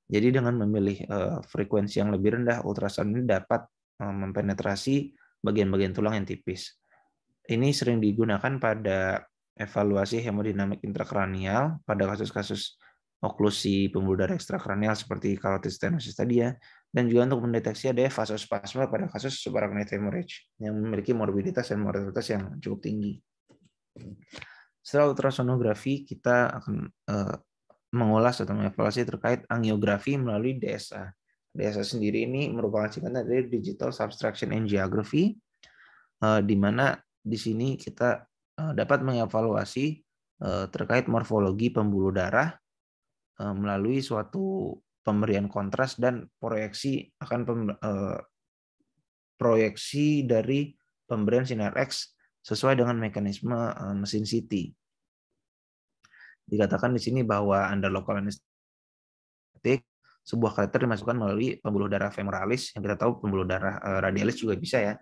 Jadi dengan memilih eh, frekuensi yang lebih rendah, ultrasound ini dapat eh, mempenetrasi bagian-bagian tulang yang tipis. Ini sering digunakan pada evaluasi hemodinamik intrakranial pada kasus-kasus oklusi pembuluh darah ekstrakranial seperti carotis stenosis tadi ya, dan juga untuk mendeteksi adanya vasospasme pada kasus subarachnoid hemorrhage yang memiliki morbiditas dan mortalitas yang cukup tinggi. Setelah ultrasonografi, kita akan uh, mengulas atau mengevaluasi terkait angiografi melalui DSA. DSA sendiri ini merupakan singkatan dari Digital Subtraction Angiography, uh, eh, di mana di sini kita eh, dapat mengevaluasi terkait morfologi pembuluh darah melalui suatu pemberian kontras dan proyeksi akan proyeksi dari pemberian sinar X sesuai dengan mekanisme eh, mesin CT. Dikatakan di sini bahwa anda local anestetik sebuah karakter dimasukkan melalui pembuluh darah femoralis yang kita tahu pembuluh darah eh, radialis juga bisa ya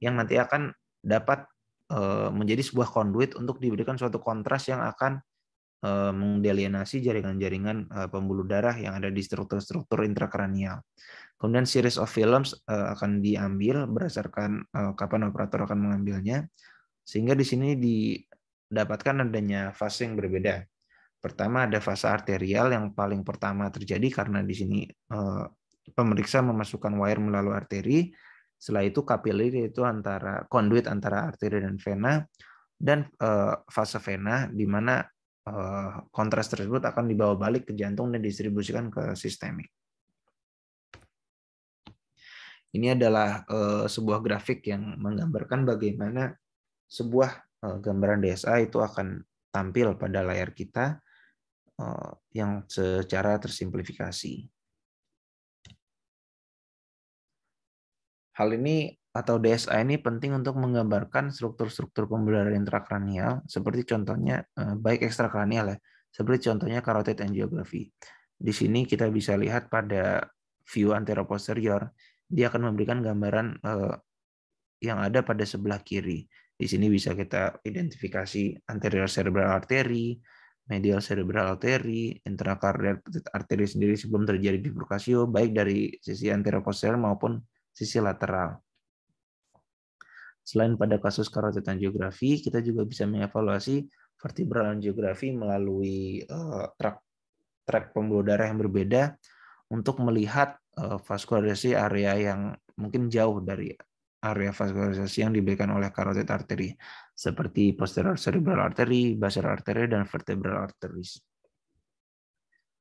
yang nanti akan dapat eh, menjadi sebuah konduit untuk diberikan suatu kontras yang akan mendelienasi jaringan-jaringan pembuluh darah yang ada di struktur-struktur intrakranial. Kemudian series of films akan diambil berdasarkan kapan operator akan mengambilnya. Sehingga di sini didapatkan adanya fase yang berbeda. Pertama ada fase arterial yang paling pertama terjadi karena di sini eh, pemeriksa memasukkan wire melalui arteri. Setelah itu kapiler yaitu antara konduit antara arteri dan vena dan eh, fase vena di mana eh, kontras tersebut akan dibawa balik ke jantung dan distribusikan ke sistemik. Ini adalah sebuah grafik yang menggambarkan bagaimana sebuah eh, gambaran DSA itu akan tampil pada layar kita eh, yang secara tersimplifikasi. Hal ini atau DSA ini penting untuk menggambarkan struktur-struktur pembuluh intrakranial seperti contohnya eh, baik ekstrakranial ya, seperti contohnya karotid angiography. Di sini kita bisa lihat pada view anteroposterior, dia akan memberikan gambaran yang ada pada sebelah kiri. Di sini bisa kita identifikasi anterior cerebral artery, medial cerebral artery, intracardiac arteri sendiri sebelum terjadi bifurkasio, baik dari sisi anteroposterior maupun sisi lateral. Selain pada kasus karotid angiografi, kita juga bisa mengevaluasi vertebral angiografi melalui uh, eh, trak trak pembuluh darah yang berbeda untuk melihat uh, eh, vaskularisasi area yang mungkin jauh dari area vaskularisasi yang diberikan oleh karotid arteri, seperti posterior cerebral artery, basal artery, dan vertebral arteries.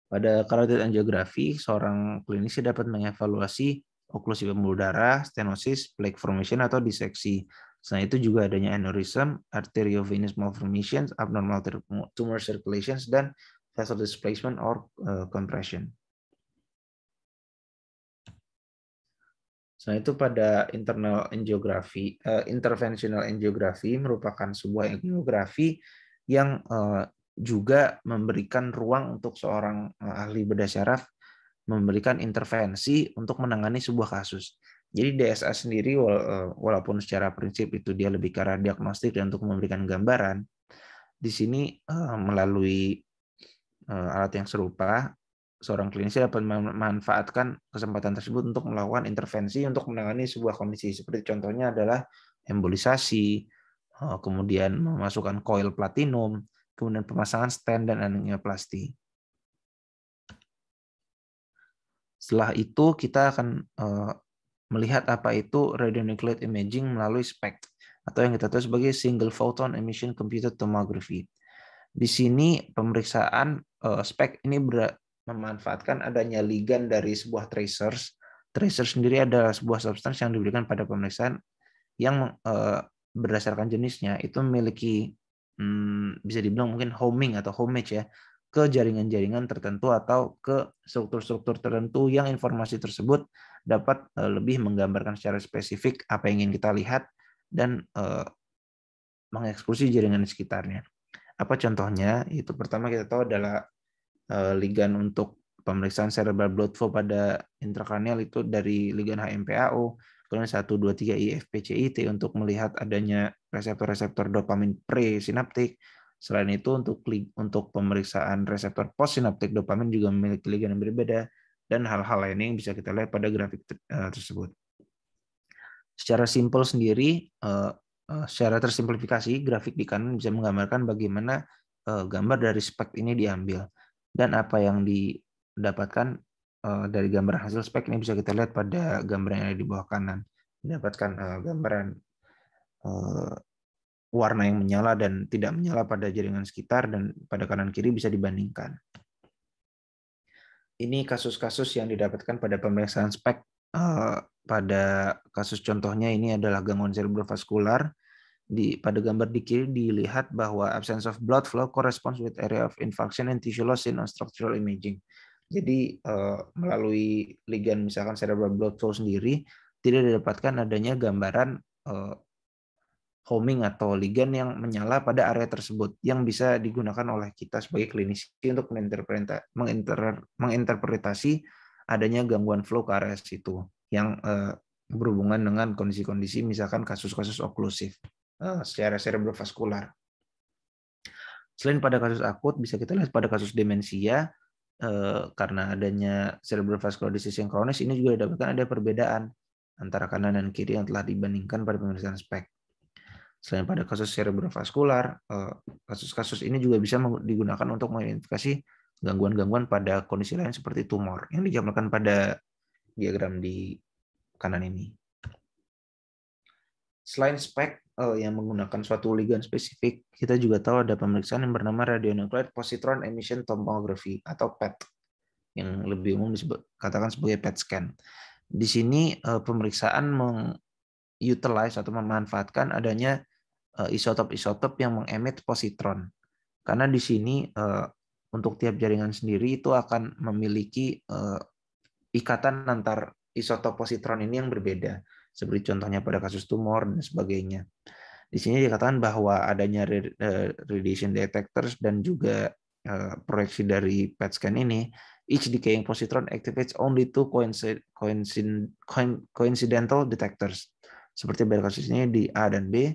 Pada karotid angiografi, seorang klinisi dapat mengevaluasi oklusi pembuluh darah, stenosis, plaque formation, atau diseksi. Selain itu juga adanya aneurysm, arteriovenous malformations, abnormal tumor circulations, dan vessel displacement or uh, compression. nah itu pada internal angiografi, uh, interventional angiografi merupakan sebuah angiografi yang uh, juga memberikan ruang untuk seorang uh, ahli bedah syaraf memberikan intervensi untuk menangani sebuah kasus. Jadi DSA sendiri walaupun secara prinsip itu dia lebih ke arah diagnostik dan untuk memberikan gambaran, di sini melalui alat yang serupa seorang klinisi dapat memanfaatkan kesempatan tersebut untuk melakukan intervensi untuk menangani sebuah kondisi seperti contohnya adalah embolisasi, eh, kemudian memasukkan koil platinum, kemudian pemasangan stand dan angioplasti. Setelah itu kita akan eh, melihat apa itu radionuclide imaging melalui SPECT atau yang kita tahu sebagai single photon emission computed tomography. Di sini pemeriksaan eh, spek ini memanfaatkan adanya ligan dari sebuah tracers. Tracer sendiri adalah sebuah substansi yang diberikan pada pemeriksaan yang eh, berdasarkan jenisnya itu memiliki hmm, bisa dibilang mungkin homing atau homage ya ke jaringan-jaringan tertentu atau ke struktur-struktur tertentu yang informasi tersebut dapat eh, lebih menggambarkan secara spesifik apa yang ingin kita lihat dan eh, mengeksklusi jaringan di sekitarnya. Apa contohnya? Itu pertama kita tahu adalah Eh, ligan untuk pemeriksaan cerebral blood flow pada intrakranial itu dari ligan HMPAO, kemudian 1, 2, 3 IFPCIT untuk melihat adanya reseptor-reseptor dopamin presinaptik. Selain itu untuk untuk pemeriksaan reseptor postsinaptik dopamin juga memiliki ligan yang berbeda dan hal-hal lain yang bisa kita lihat pada grafik eh, tersebut. Secara simpel sendiri, eh, secara tersimplifikasi, grafik di kanan bisa menggambarkan bagaimana gambar dari spek ini diambil dan apa yang didapatkan uh, dari gambaran hasil spek ini bisa kita lihat pada gambaran yang ada di bawah kanan mendapatkan uh, eh, gambaran uh, warna yang menyala dan tidak menyala pada jaringan sekitar dan pada kanan kiri bisa dibandingkan. Ini kasus-kasus yang didapatkan pada pemeriksaan spek pada kasus contohnya ini adalah gangguan cerebrovaskular di pada gambar di kiri dilihat bahwa absence of blood flow corresponds with area of infarction and tissue loss in structural imaging. Jadi uh, melalui ligan misalkan cerebral blood flow sendiri tidak didapatkan adanya gambaran uh, homing atau ligan yang menyala pada area tersebut yang bisa digunakan oleh kita sebagai klinisi untuk menginterpretasi, adanya gangguan flow ke area situ yang eh, berhubungan dengan kondisi-kondisi misalkan kasus-kasus oklusif. Ah, secara cerebrovaskular. Selain pada kasus akut, bisa kita lihat pada kasus demensia eh, karena adanya cerebrovascular disease yang kronis ini juga didapatkan ada perbedaan antara kanan dan kiri yang telah dibandingkan pada pemeriksaan spek. Selain pada kasus cerebrovaskular, eh, kasus-kasus ini juga bisa digunakan untuk mengidentifikasi gangguan-gangguan pada kondisi lain seperti tumor yang dijamalkan pada diagram di kanan ini. Selain spek, uh, yang menggunakan suatu ligan spesifik, kita juga tahu ada pemeriksaan yang bernama radionuclide positron emission tomography atau PET yang lebih umum disebut katakan sebagai PET scan. Di sini uh, pemeriksaan mengutilize atau memanfaatkan adanya eh, isotop-isotop uh, yang mengemit positron. Karena di sini uh, untuk tiap jaringan sendiri itu akan memiliki uh, ikatan antar isotop positron ini yang berbeda seperti contohnya pada kasus tumor dan sebagainya. Di sini dikatakan bahwa adanya e, radiation detectors dan juga e, proyeksi dari PET scan ini, each decaying positron activates only two coincidental detectors. Seperti pada kasus ini di A dan B,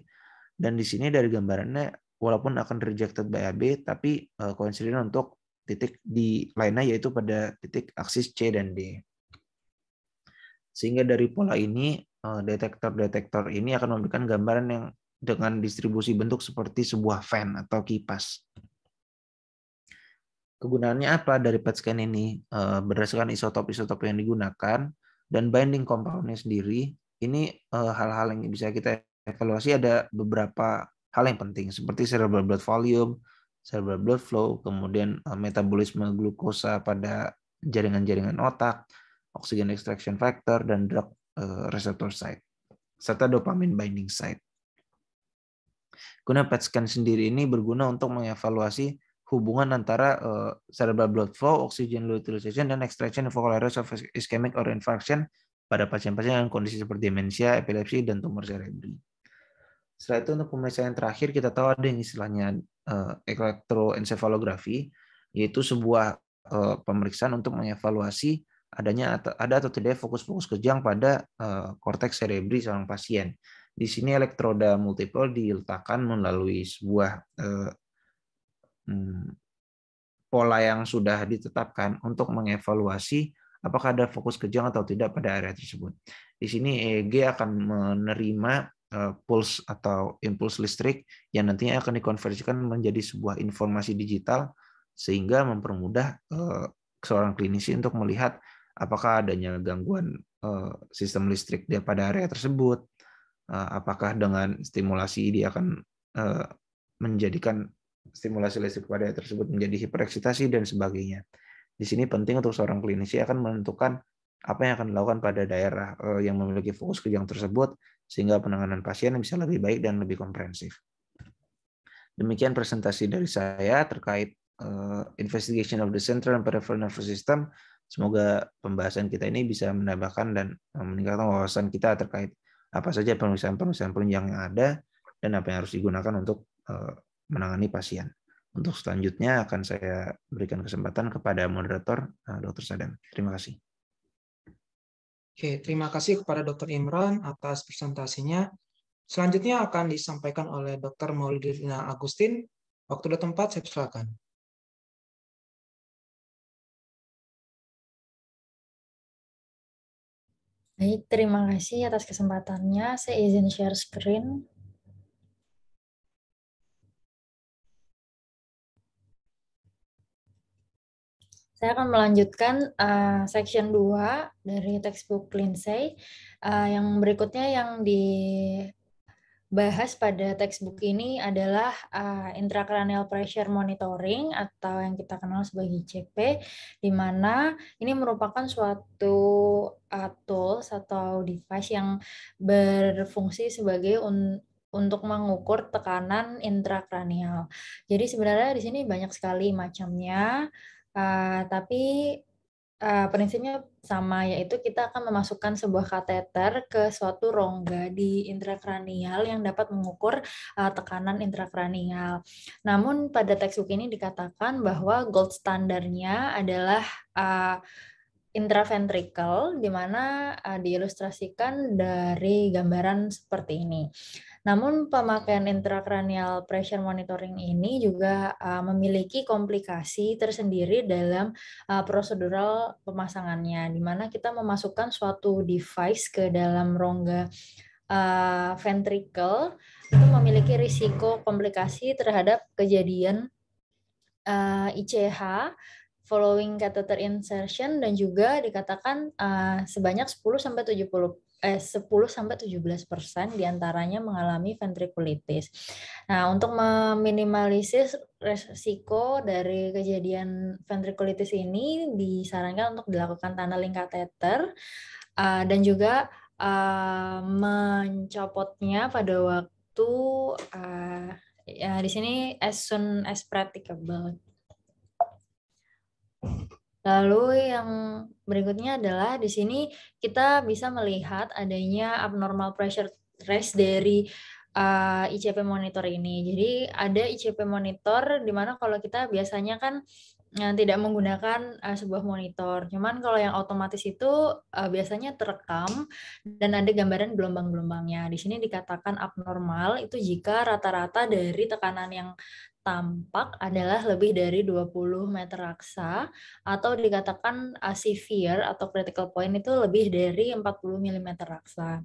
dan di sini dari gambarannya walaupun akan rejected by AB, tapi e, coincidental untuk titik di lainnya yaitu pada titik aksis C dan D. Sehingga dari pola ini Eh, detektor-detektor ini akan memberikan gambaran yang dengan distribusi bentuk seperti sebuah fan atau kipas. Kegunaannya apa dari PET scan ini? Eh, berdasarkan isotop-isotop yang digunakan dan binding compoundnya sendiri, ini eh, hal-hal yang bisa kita evaluasi ada beberapa hal yang penting seperti cerebral blood volume, cerebral blood flow, kemudian metabolisme glukosa pada jaringan-jaringan otak, oksigen extraction factor, dan drug Eh, reseptor site serta dopamin binding site. Guna PET scan sendiri ini berguna untuk mengevaluasi hubungan antara uh, cerebral blood flow, oxygen utilization, dan extraction of areas of ischemic or infarction pada pasien-pasien dengan kondisi seperti demensia, epilepsi, dan tumor cerebral. Setelah itu untuk pemeriksaan terakhir kita tahu ada yang istilahnya uh, yaitu sebuah uh, pemeriksaan untuk mengevaluasi adanya ada atau tidak fokus-fokus kejang pada eh, korteks cerebri seorang pasien. Di sini elektroda multiple diletakkan melalui sebuah eh, hmm, pola yang sudah ditetapkan untuk mengevaluasi apakah ada fokus kejang atau tidak pada area tersebut. Di sini EEG akan menerima uh, puls atau impuls listrik yang nantinya akan dikonversikan menjadi sebuah informasi digital sehingga mempermudah uh, seorang klinisi untuk melihat apakah adanya gangguan eh, sistem listrik dia pada area tersebut, eh, apakah dengan stimulasi dia akan eh, menjadikan stimulasi listrik pada area tersebut menjadi hipereksitasi dan sebagainya. Di sini penting untuk seorang klinisi akan menentukan apa yang akan dilakukan pada daerah yang memiliki fokus kejang tersebut sehingga penanganan pasien bisa lebih baik dan lebih komprehensif. Demikian presentasi dari saya terkait investigation of the central and peripheral nervous system Semoga pembahasan kita ini bisa menambahkan dan eh, meningkatkan wawasan kita terkait apa saja pemeriksaan-pemeriksaan penunjang yang ada dan apa yang harus digunakan untuk eh, menangani pasien. Untuk selanjutnya akan saya berikan kesempatan kepada moderator eh, Dr. Sadam. Terima kasih. Oke, terima kasih kepada Dr. Imran atas presentasinya. Selanjutnya akan disampaikan oleh Dr. Maulidina Agustin. Waktu dan tempat saya persilakan. Baik, terima kasih atas kesempatannya. Saya izin share screen. Saya akan melanjutkan uh, section 2 dari textbook Lindsay. Uh, yang berikutnya yang di bahas pada textbook ini adalah uh, intracranial pressure monitoring atau yang kita kenal sebagai CP, di mana ini merupakan suatu uh, tools atau device yang berfungsi sebagai un untuk mengukur tekanan intrakranial. Jadi sebenarnya di sini banyak sekali macamnya, uh, tapi uh, prinsipnya sama yaitu kita akan memasukkan sebuah kateter ke suatu rongga di intrakranial yang dapat mengukur uh, tekanan intrakranial. Namun pada textbook ini dikatakan bahwa gold standarnya adalah uh, intraventricle di mana uh, diilustrasikan dari gambaran seperti ini. Namun pemakaian intrakranial pressure monitoring ini juga eh, memiliki komplikasi tersendiri dalam eh, prosedural pemasangannya di mana kita memasukkan suatu device ke dalam rongga uh, ventricle itu memiliki risiko komplikasi terhadap kejadian ICH following catheter insertion dan juga dikatakan uh, sebanyak 10 sampai 70 eh, 10 sampai 17 persen diantaranya mengalami ventrikulitis. Nah, untuk meminimalisir resiko dari kejadian ventrikulitis ini disarankan untuk dilakukan tunneling catheter uh, eh, dan juga uh, mencopotnya pada waktu uh, ya di sini as soon as practicable. Lalu yang berikutnya adalah di sini kita bisa melihat adanya abnormal pressure stress dari uh, eh, ICP monitor ini. Jadi ada ICP monitor di mana kalau kita biasanya kan yang tidak menggunakan uh, sebuah monitor. Cuman kalau yang otomatis itu uh, biasanya terekam dan ada gambaran gelombang-gelombangnya. Di sini dikatakan abnormal itu jika rata-rata dari tekanan yang tampak adalah lebih dari 20 meter raksa atau dikatakan uh, severe atau critical point itu lebih dari 40 mm raksa.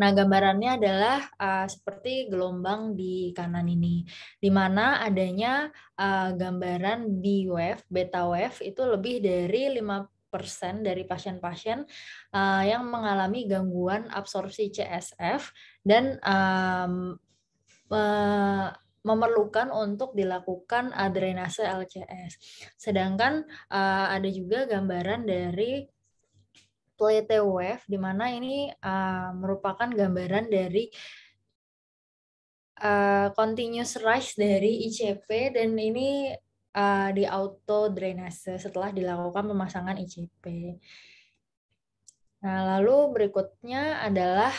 Nah, gambarannya adalah uh, seperti gelombang di kanan ini, di mana adanya uh, gambaran B wave, beta wave itu lebih dari 5% dari pasien-pasien uh, yang mengalami gangguan absorpsi CSF dan um, uh, memerlukan untuk dilakukan adrenase LCS. Sedangkan uh, ada juga gambaran dari plate wave di mana ini uh, merupakan gambaran dari uh, continuous rise dari ICP dan ini uh, di auto drainase setelah dilakukan pemasangan ICP. Nah, lalu berikutnya adalah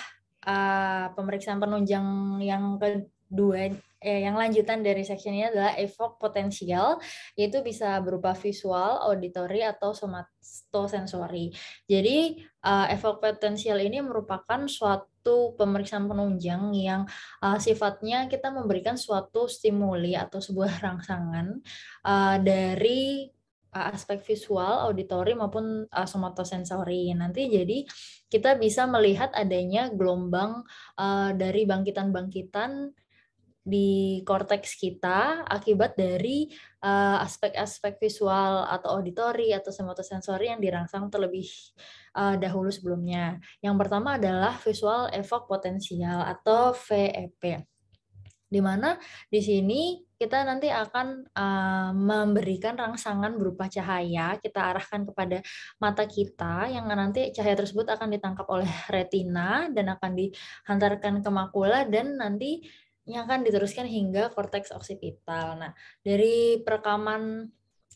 uh, pemeriksaan penunjang yang kedua eh, yang lanjutan dari section ini adalah evoke potensial, yaitu bisa berupa visual, auditory, atau somatosensory. Jadi uh, evoke potensial ini merupakan suatu pemeriksaan penunjang yang uh, sifatnya kita memberikan suatu stimuli atau sebuah rangsangan uh, dari aspek visual, auditori maupun uh, somatosensori. Nanti jadi kita bisa melihat adanya gelombang uh, dari bangkitan-bangkitan di korteks kita akibat dari eh, aspek-aspek uh, visual atau auditori atau semotosensori yang dirangsang terlebih uh, dahulu sebelumnya. Yang pertama adalah visual evok potensial atau VEP. Di mana di sini kita nanti akan uh, memberikan rangsangan berupa cahaya kita arahkan kepada mata kita yang nanti cahaya tersebut akan ditangkap oleh retina dan akan dihantarkan ke makula dan nanti yang akan diteruskan hingga korteks oksipital. Nah, dari perekaman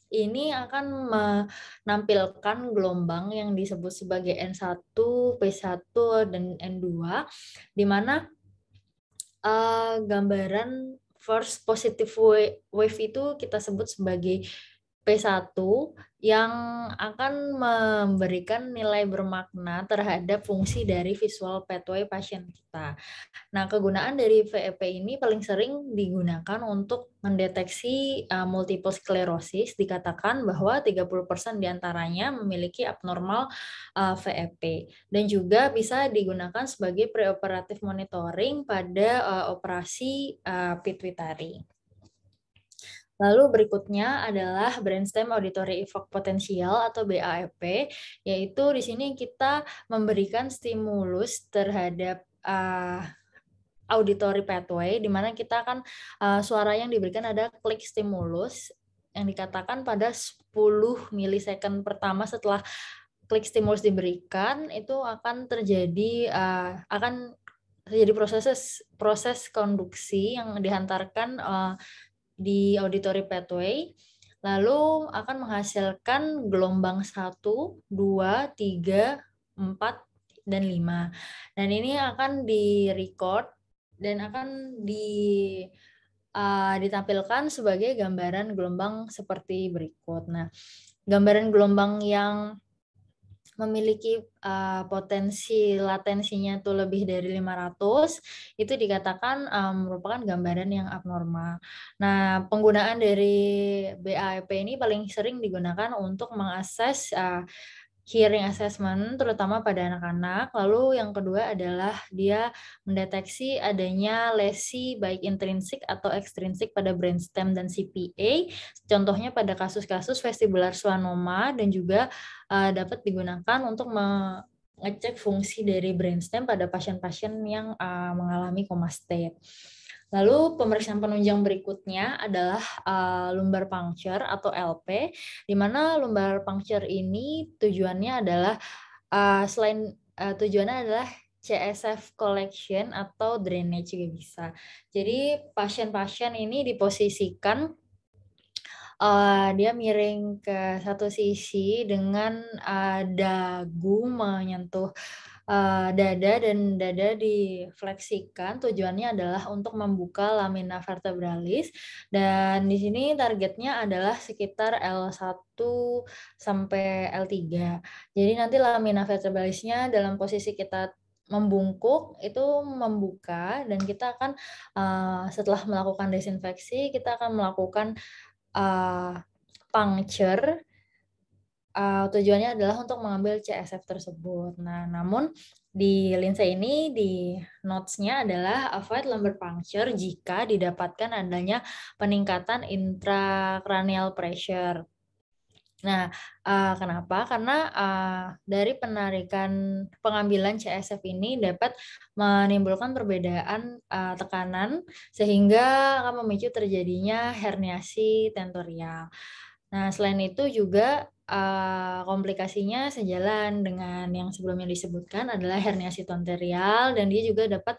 ini akan menampilkan gelombang yang disebut sebagai N1, P1, dan N2, di mana uh, gambaran first positive wave itu kita sebut sebagai P1 yang akan memberikan nilai bermakna terhadap fungsi dari visual pathway pasien kita. Nah, kegunaan dari VEP ini paling sering digunakan untuk mendeteksi uh, multiple sclerosis dikatakan bahwa 30% diantaranya memiliki abnormal uh, eh, VEP dan juga bisa digunakan sebagai preoperatif monitoring pada uh, operasi uh, pituitary. Lalu berikutnya adalah brainstem auditory effect potential atau BAEP, yaitu di sini kita memberikan stimulus terhadap uh, auditory pathway, di mana kita akan uh, suara yang diberikan ada klik stimulus yang dikatakan pada 10 milisecond pertama setelah klik stimulus diberikan itu akan terjadi uh, akan terjadi proses proses konduksi yang dihantarkan uh, di auditory pathway lalu akan menghasilkan gelombang 1, 2, 3, 4 dan 5. Dan ini akan direcord dan akan di uh, ditampilkan sebagai gambaran gelombang seperti berikut. Nah, gambaran gelombang yang memiliki uh, potensi latensinya itu lebih dari 500 itu dikatakan um, merupakan gambaran yang abnormal. Nah, penggunaan dari BAEP ini paling sering digunakan untuk mengakses uh, hearing assessment terutama pada anak-anak. Lalu yang kedua adalah dia mendeteksi adanya lesi baik intrinsik atau ekstrinsik pada brainstem dan CPA. Contohnya pada kasus-kasus vestibular schwannoma dan juga uh, dapat digunakan untuk mengecek fungsi dari brainstem pada pasien-pasien yang uh, mengalami koma state. Lalu pemeriksaan penunjang berikutnya adalah uh, lumbar puncture atau LP, di mana lumbar puncture ini tujuannya adalah uh, selain uh, tujuannya adalah CSF collection atau drainage juga bisa. Jadi pasien-pasien ini diposisikan uh, dia miring ke satu sisi dengan uh, dagu menyentuh uh, dada dan dada difleksikan tujuannya adalah untuk membuka lamina vertebralis dan di sini targetnya adalah sekitar L1 sampai L3. Jadi nanti lamina vertebralisnya dalam posisi kita membungkuk itu membuka dan kita akan uh, setelah melakukan desinfeksi kita akan melakukan uh, puncture uh, tujuannya adalah untuk mengambil CSF tersebut. Nah, namun di linse ini di notes-nya adalah avoid lumbar puncture jika didapatkan adanya peningkatan intracranial pressure. Nah, uh, kenapa? Karena uh, dari penarikan pengambilan CSF ini dapat menimbulkan perbedaan uh, tekanan sehingga akan memicu terjadinya herniasi tentorial. Nah, selain itu juga Eh, komplikasinya sejalan dengan yang sebelumnya disebutkan adalah herniasi tonterial dan dia juga dapat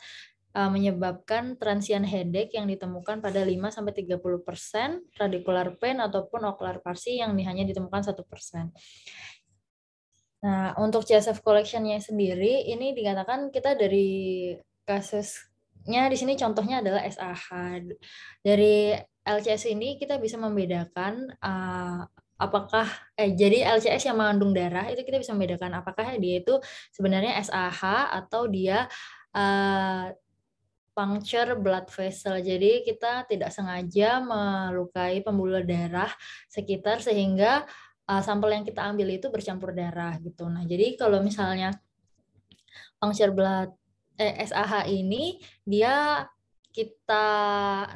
eh, menyebabkan transient headache yang ditemukan pada 5 sampai 30% radicular pain ataupun ocular parsi yang hanya ditemukan 1%. Nah, untuk CSF collection-nya sendiri ini dikatakan kita dari kasusnya di sini contohnya adalah SAH. Dari LCS ini kita bisa membedakan eh, apakah eh jadi LCS yang mengandung darah itu kita bisa membedakan apakah dia itu sebenarnya SAH atau dia uh, puncture blood vessel. Jadi kita tidak sengaja melukai pembuluh darah sekitar sehingga uh, sampel yang kita ambil itu bercampur darah gitu. Nah, jadi kalau misalnya puncture blood eh, SAH ini dia kita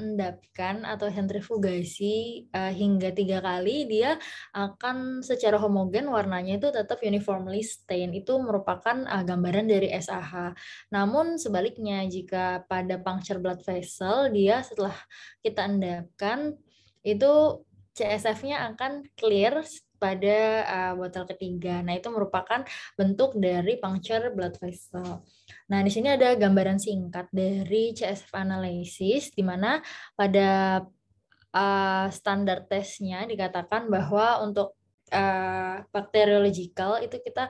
endapkan atau sentrifugasi uh, hingga tiga kali dia akan secara homogen warnanya itu tetap uniformly stain itu merupakan uh, gambaran dari SAH. Namun sebaliknya jika pada puncture blood vessel dia setelah kita endapkan itu CSF-nya akan clear pada uh, botol ketiga. Nah, itu merupakan bentuk dari puncture blood vessel. Nah, di sini ada gambaran singkat dari CSF analysis di mana pada uh, standar tesnya dikatakan bahwa untuk uh, eh, bacteriological itu kita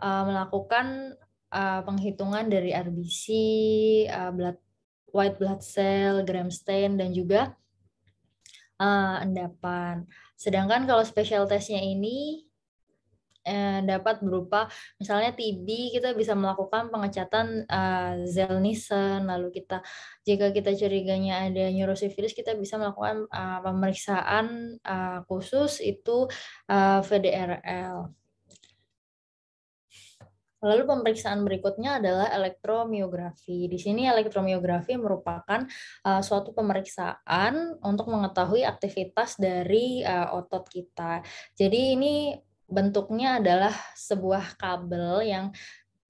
uh, melakukan uh, penghitungan dari RBC, uh, blood white blood cell, gram stain dan juga uh, endapan. Sedangkan kalau special testnya ini eh, dapat berupa misalnya TB kita bisa melakukan pengecatan uh, eh, Zelnisen lalu kita jika kita curiganya ada neurosifilis kita bisa melakukan uh, pemeriksaan uh, khusus itu uh, VDRL. Lalu pemeriksaan berikutnya adalah elektromiografi. Di sini elektromiografi merupakan uh, suatu pemeriksaan untuk mengetahui aktivitas dari uh, otot kita. Jadi ini bentuknya adalah sebuah kabel yang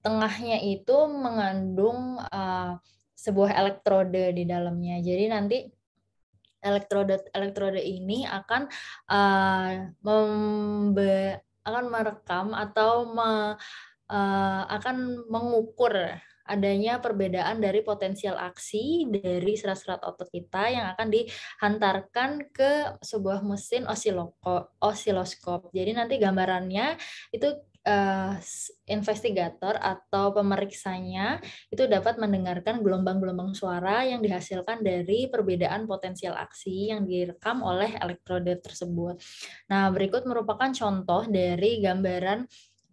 tengahnya itu mengandung uh, sebuah elektrode di dalamnya. Jadi nanti elektrode elektrode ini akan uh, akan merekam atau me Eh, akan mengukur adanya perbedaan dari potensial aksi dari serat-serat otot kita yang akan dihantarkan ke sebuah mesin osiloskop. Jadi nanti gambarannya itu uh, investigator atau pemeriksanya itu dapat mendengarkan gelombang-gelombang suara yang dihasilkan dari perbedaan potensial aksi yang direkam oleh elektrode tersebut. Nah, berikut merupakan contoh dari gambaran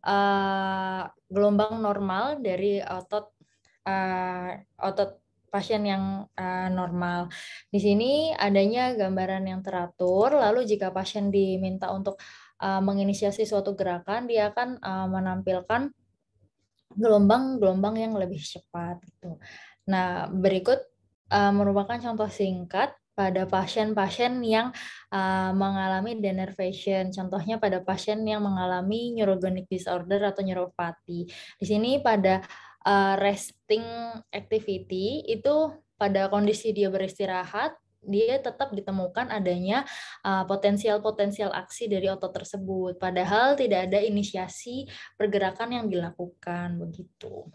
uh, gelombang normal dari otot uh, otot pasien yang uh, normal. Di sini adanya gambaran yang teratur, lalu jika pasien diminta untuk uh, menginisiasi suatu gerakan, dia akan uh, menampilkan gelombang-gelombang yang lebih cepat gitu. Nah, berikut uh, merupakan contoh singkat pada pasien-pasien yang uh, mengalami denervation. Contohnya pada pasien yang mengalami neurogenic disorder atau neuropati. Di sini pada uh, resting activity itu pada kondisi dia beristirahat dia tetap ditemukan adanya potensial-potensial aksi dari otot tersebut padahal tidak ada inisiasi pergerakan yang dilakukan begitu.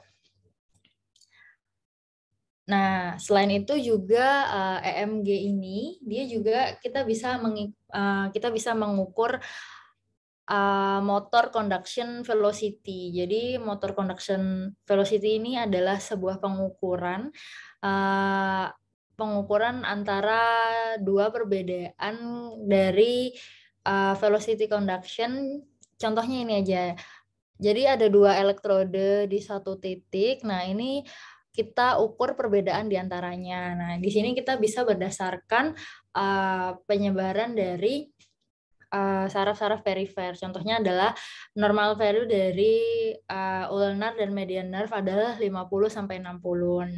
Nah, selain itu juga uh, eh, EMG ini dia juga kita bisa meng, uh, kita bisa mengukur uh, motor conduction velocity. Jadi motor conduction velocity ini adalah sebuah pengukuran uh, pengukuran antara dua perbedaan dari uh, velocity conduction. Contohnya ini aja. Jadi ada dua elektrode di satu titik. Nah, ini kita ukur perbedaan diantaranya. Nah, di sini kita bisa berdasarkan uh, penyebaran dari eh, saraf-saraf uh, perifer. Contohnya adalah normal value dari uh, ulnar dan median nerve adalah 50 sampai 60.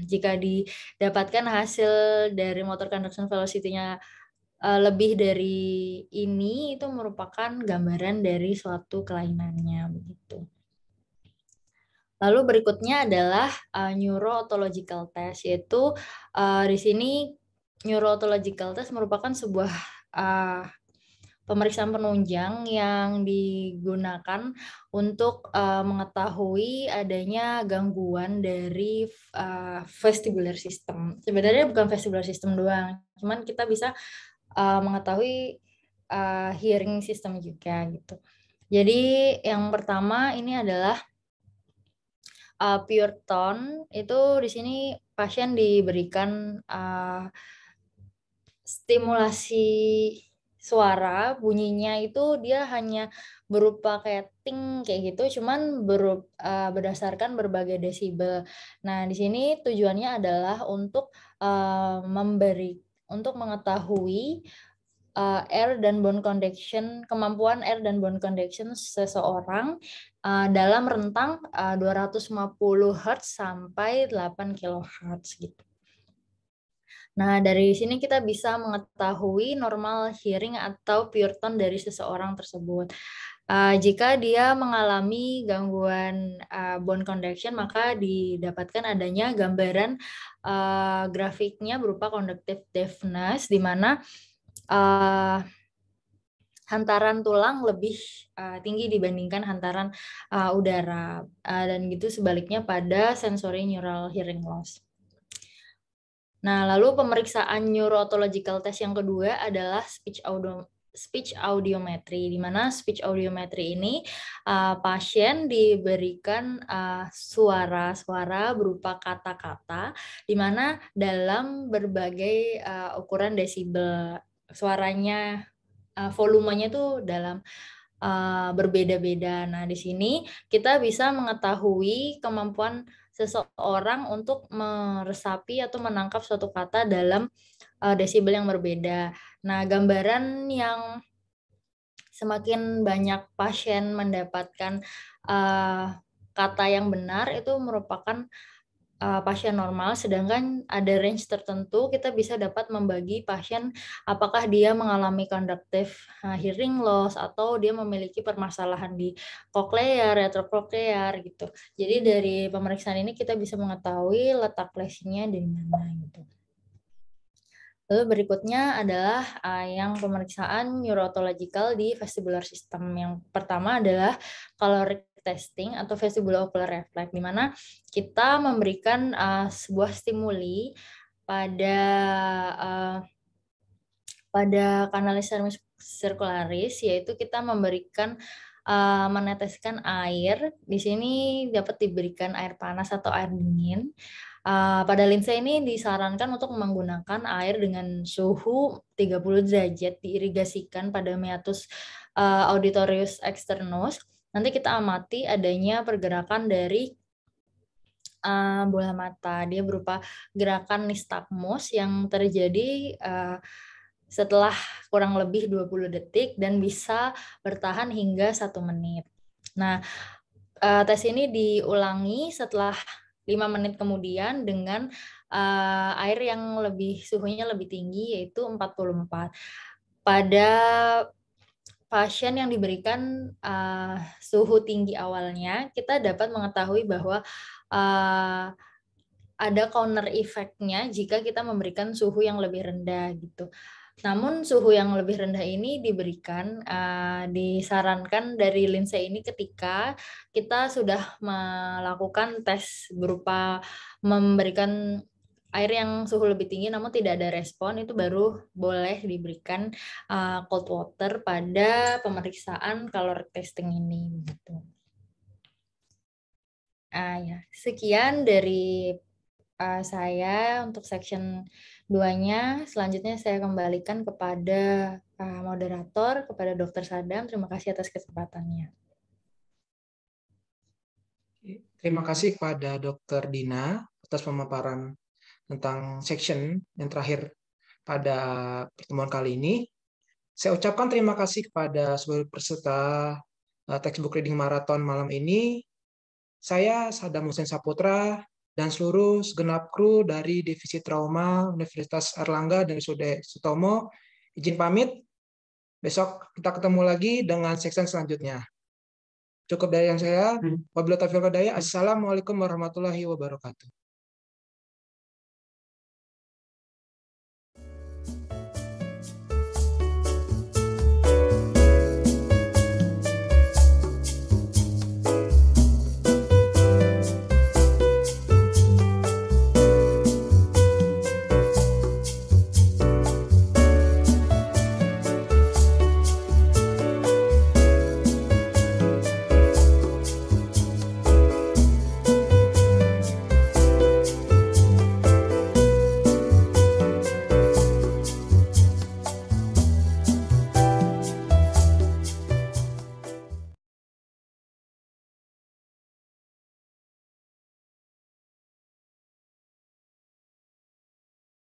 Jika didapatkan hasil dari motor conduction velocity-nya uh, lebih dari ini itu merupakan gambaran dari suatu kelainannya begitu. Lalu berikutnya adalah uh, eh, neurological test, yaitu uh, di sini neurological test merupakan sebuah uh, pemeriksaan penunjang yang digunakan untuk uh, mengetahui adanya gangguan dari uh, vestibular system. Sebenarnya bukan vestibular system doang, cuman kita bisa uh, mengetahui uh, hearing system juga gitu. Jadi yang pertama ini adalah uh, pure tone itu di sini pasien diberikan uh, stimulasi suara bunyinya itu dia hanya berupa kayak ting kayak gitu cuman berup, uh, eh, berdasarkan berbagai desibel. Nah, di sini tujuannya adalah untuk uh, memberi untuk mengetahui uh, air dan bone conduction, kemampuan air dan bone conduction seseorang Eh, dalam rentang uh, 250 Hz sampai 8 kHz gitu. Nah, dari sini kita bisa mengetahui normal hearing atau pure tone dari seseorang tersebut. Uh, jika dia mengalami gangguan uh, bone conduction, maka didapatkan adanya gambaran uh, grafiknya berupa conductive deafness, di mana uh, hantaran tulang lebih uh, tinggi dibandingkan hantaran uh, udara uh, dan gitu sebaliknya pada sensory neural hearing loss. Nah, lalu pemeriksaan neurotological test yang kedua adalah speech audio speech audiometry di mana speech audiometry ini uh, pasien diberikan suara-suara uh, berupa kata-kata di mana dalam berbagai uh, ukuran desibel suaranya uh, volumenya itu dalam uh, berbeda-beda. Nah, di sini kita bisa mengetahui kemampuan seseorang untuk meresapi atau menangkap suatu kata dalam uh, desibel yang berbeda. Nah, gambaran yang semakin banyak pasien mendapatkan uh, kata yang benar itu merupakan uh, pasien normal, sedangkan ada range tertentu kita bisa dapat membagi pasien apakah dia mengalami conductive eh, hearing loss atau dia memiliki permasalahan di cochlea, retrocochlea gitu. Jadi dari pemeriksaan ini kita bisa mengetahui letak lesinya di mana gitu. Lalu berikutnya adalah eh, yang pemeriksaan neurotological di vestibular system. Yang pertama adalah caloric testing atau vestibular ocular reflex di mana kita memberikan uh, sebuah stimuli pada uh, pada kanalis sirkularis yaitu kita memberikan uh, meneteskan air di sini dapat diberikan air panas atau air dingin uh, pada lensa ini disarankan untuk menggunakan air dengan suhu 30 derajat diirigasikan pada meatus uh, auditorius externus Nanti kita amati adanya pergerakan dari uh, bola mata. Dia berupa gerakan nistagmus yang terjadi uh, setelah kurang lebih 20 detik dan bisa bertahan hingga satu menit. Nah, uh, tes ini diulangi setelah lima menit kemudian dengan uh, air yang lebih suhunya lebih tinggi yaitu 44. Pada pasien yang diberikan uh, suhu tinggi awalnya, kita dapat mengetahui bahwa uh, ada counter efeknya jika kita memberikan suhu yang lebih rendah gitu. Namun suhu yang lebih rendah ini diberikan uh, disarankan dari Linse ini ketika kita sudah melakukan tes berupa memberikan air yang suhu lebih tinggi namun tidak ada respon itu baru boleh diberikan uh, cold water pada pemeriksaan kalor testing ini gitu. Ah ya, sekian dari uh, saya untuk section 2-nya. Selanjutnya saya kembalikan kepada uh, moderator, kepada Dr. Sadam. Terima kasih atas kesempatannya. Terima kasih kepada Dr. Dina atas pemaparan tentang section yang terakhir pada pertemuan kali ini. Saya ucapkan terima kasih kepada seluruh peserta eh, textbook reading marathon malam ini. Saya Sadam Hussein Saputra dan seluruh segenap kru dari Divisi Trauma Universitas Erlangga dan Sude Sutomo izin pamit. Besok kita ketemu lagi dengan section selanjutnya. Cukup dari yang saya. Hmm. Wabillahi taufiq Assalamualaikum warahmatullahi wabarakatuh.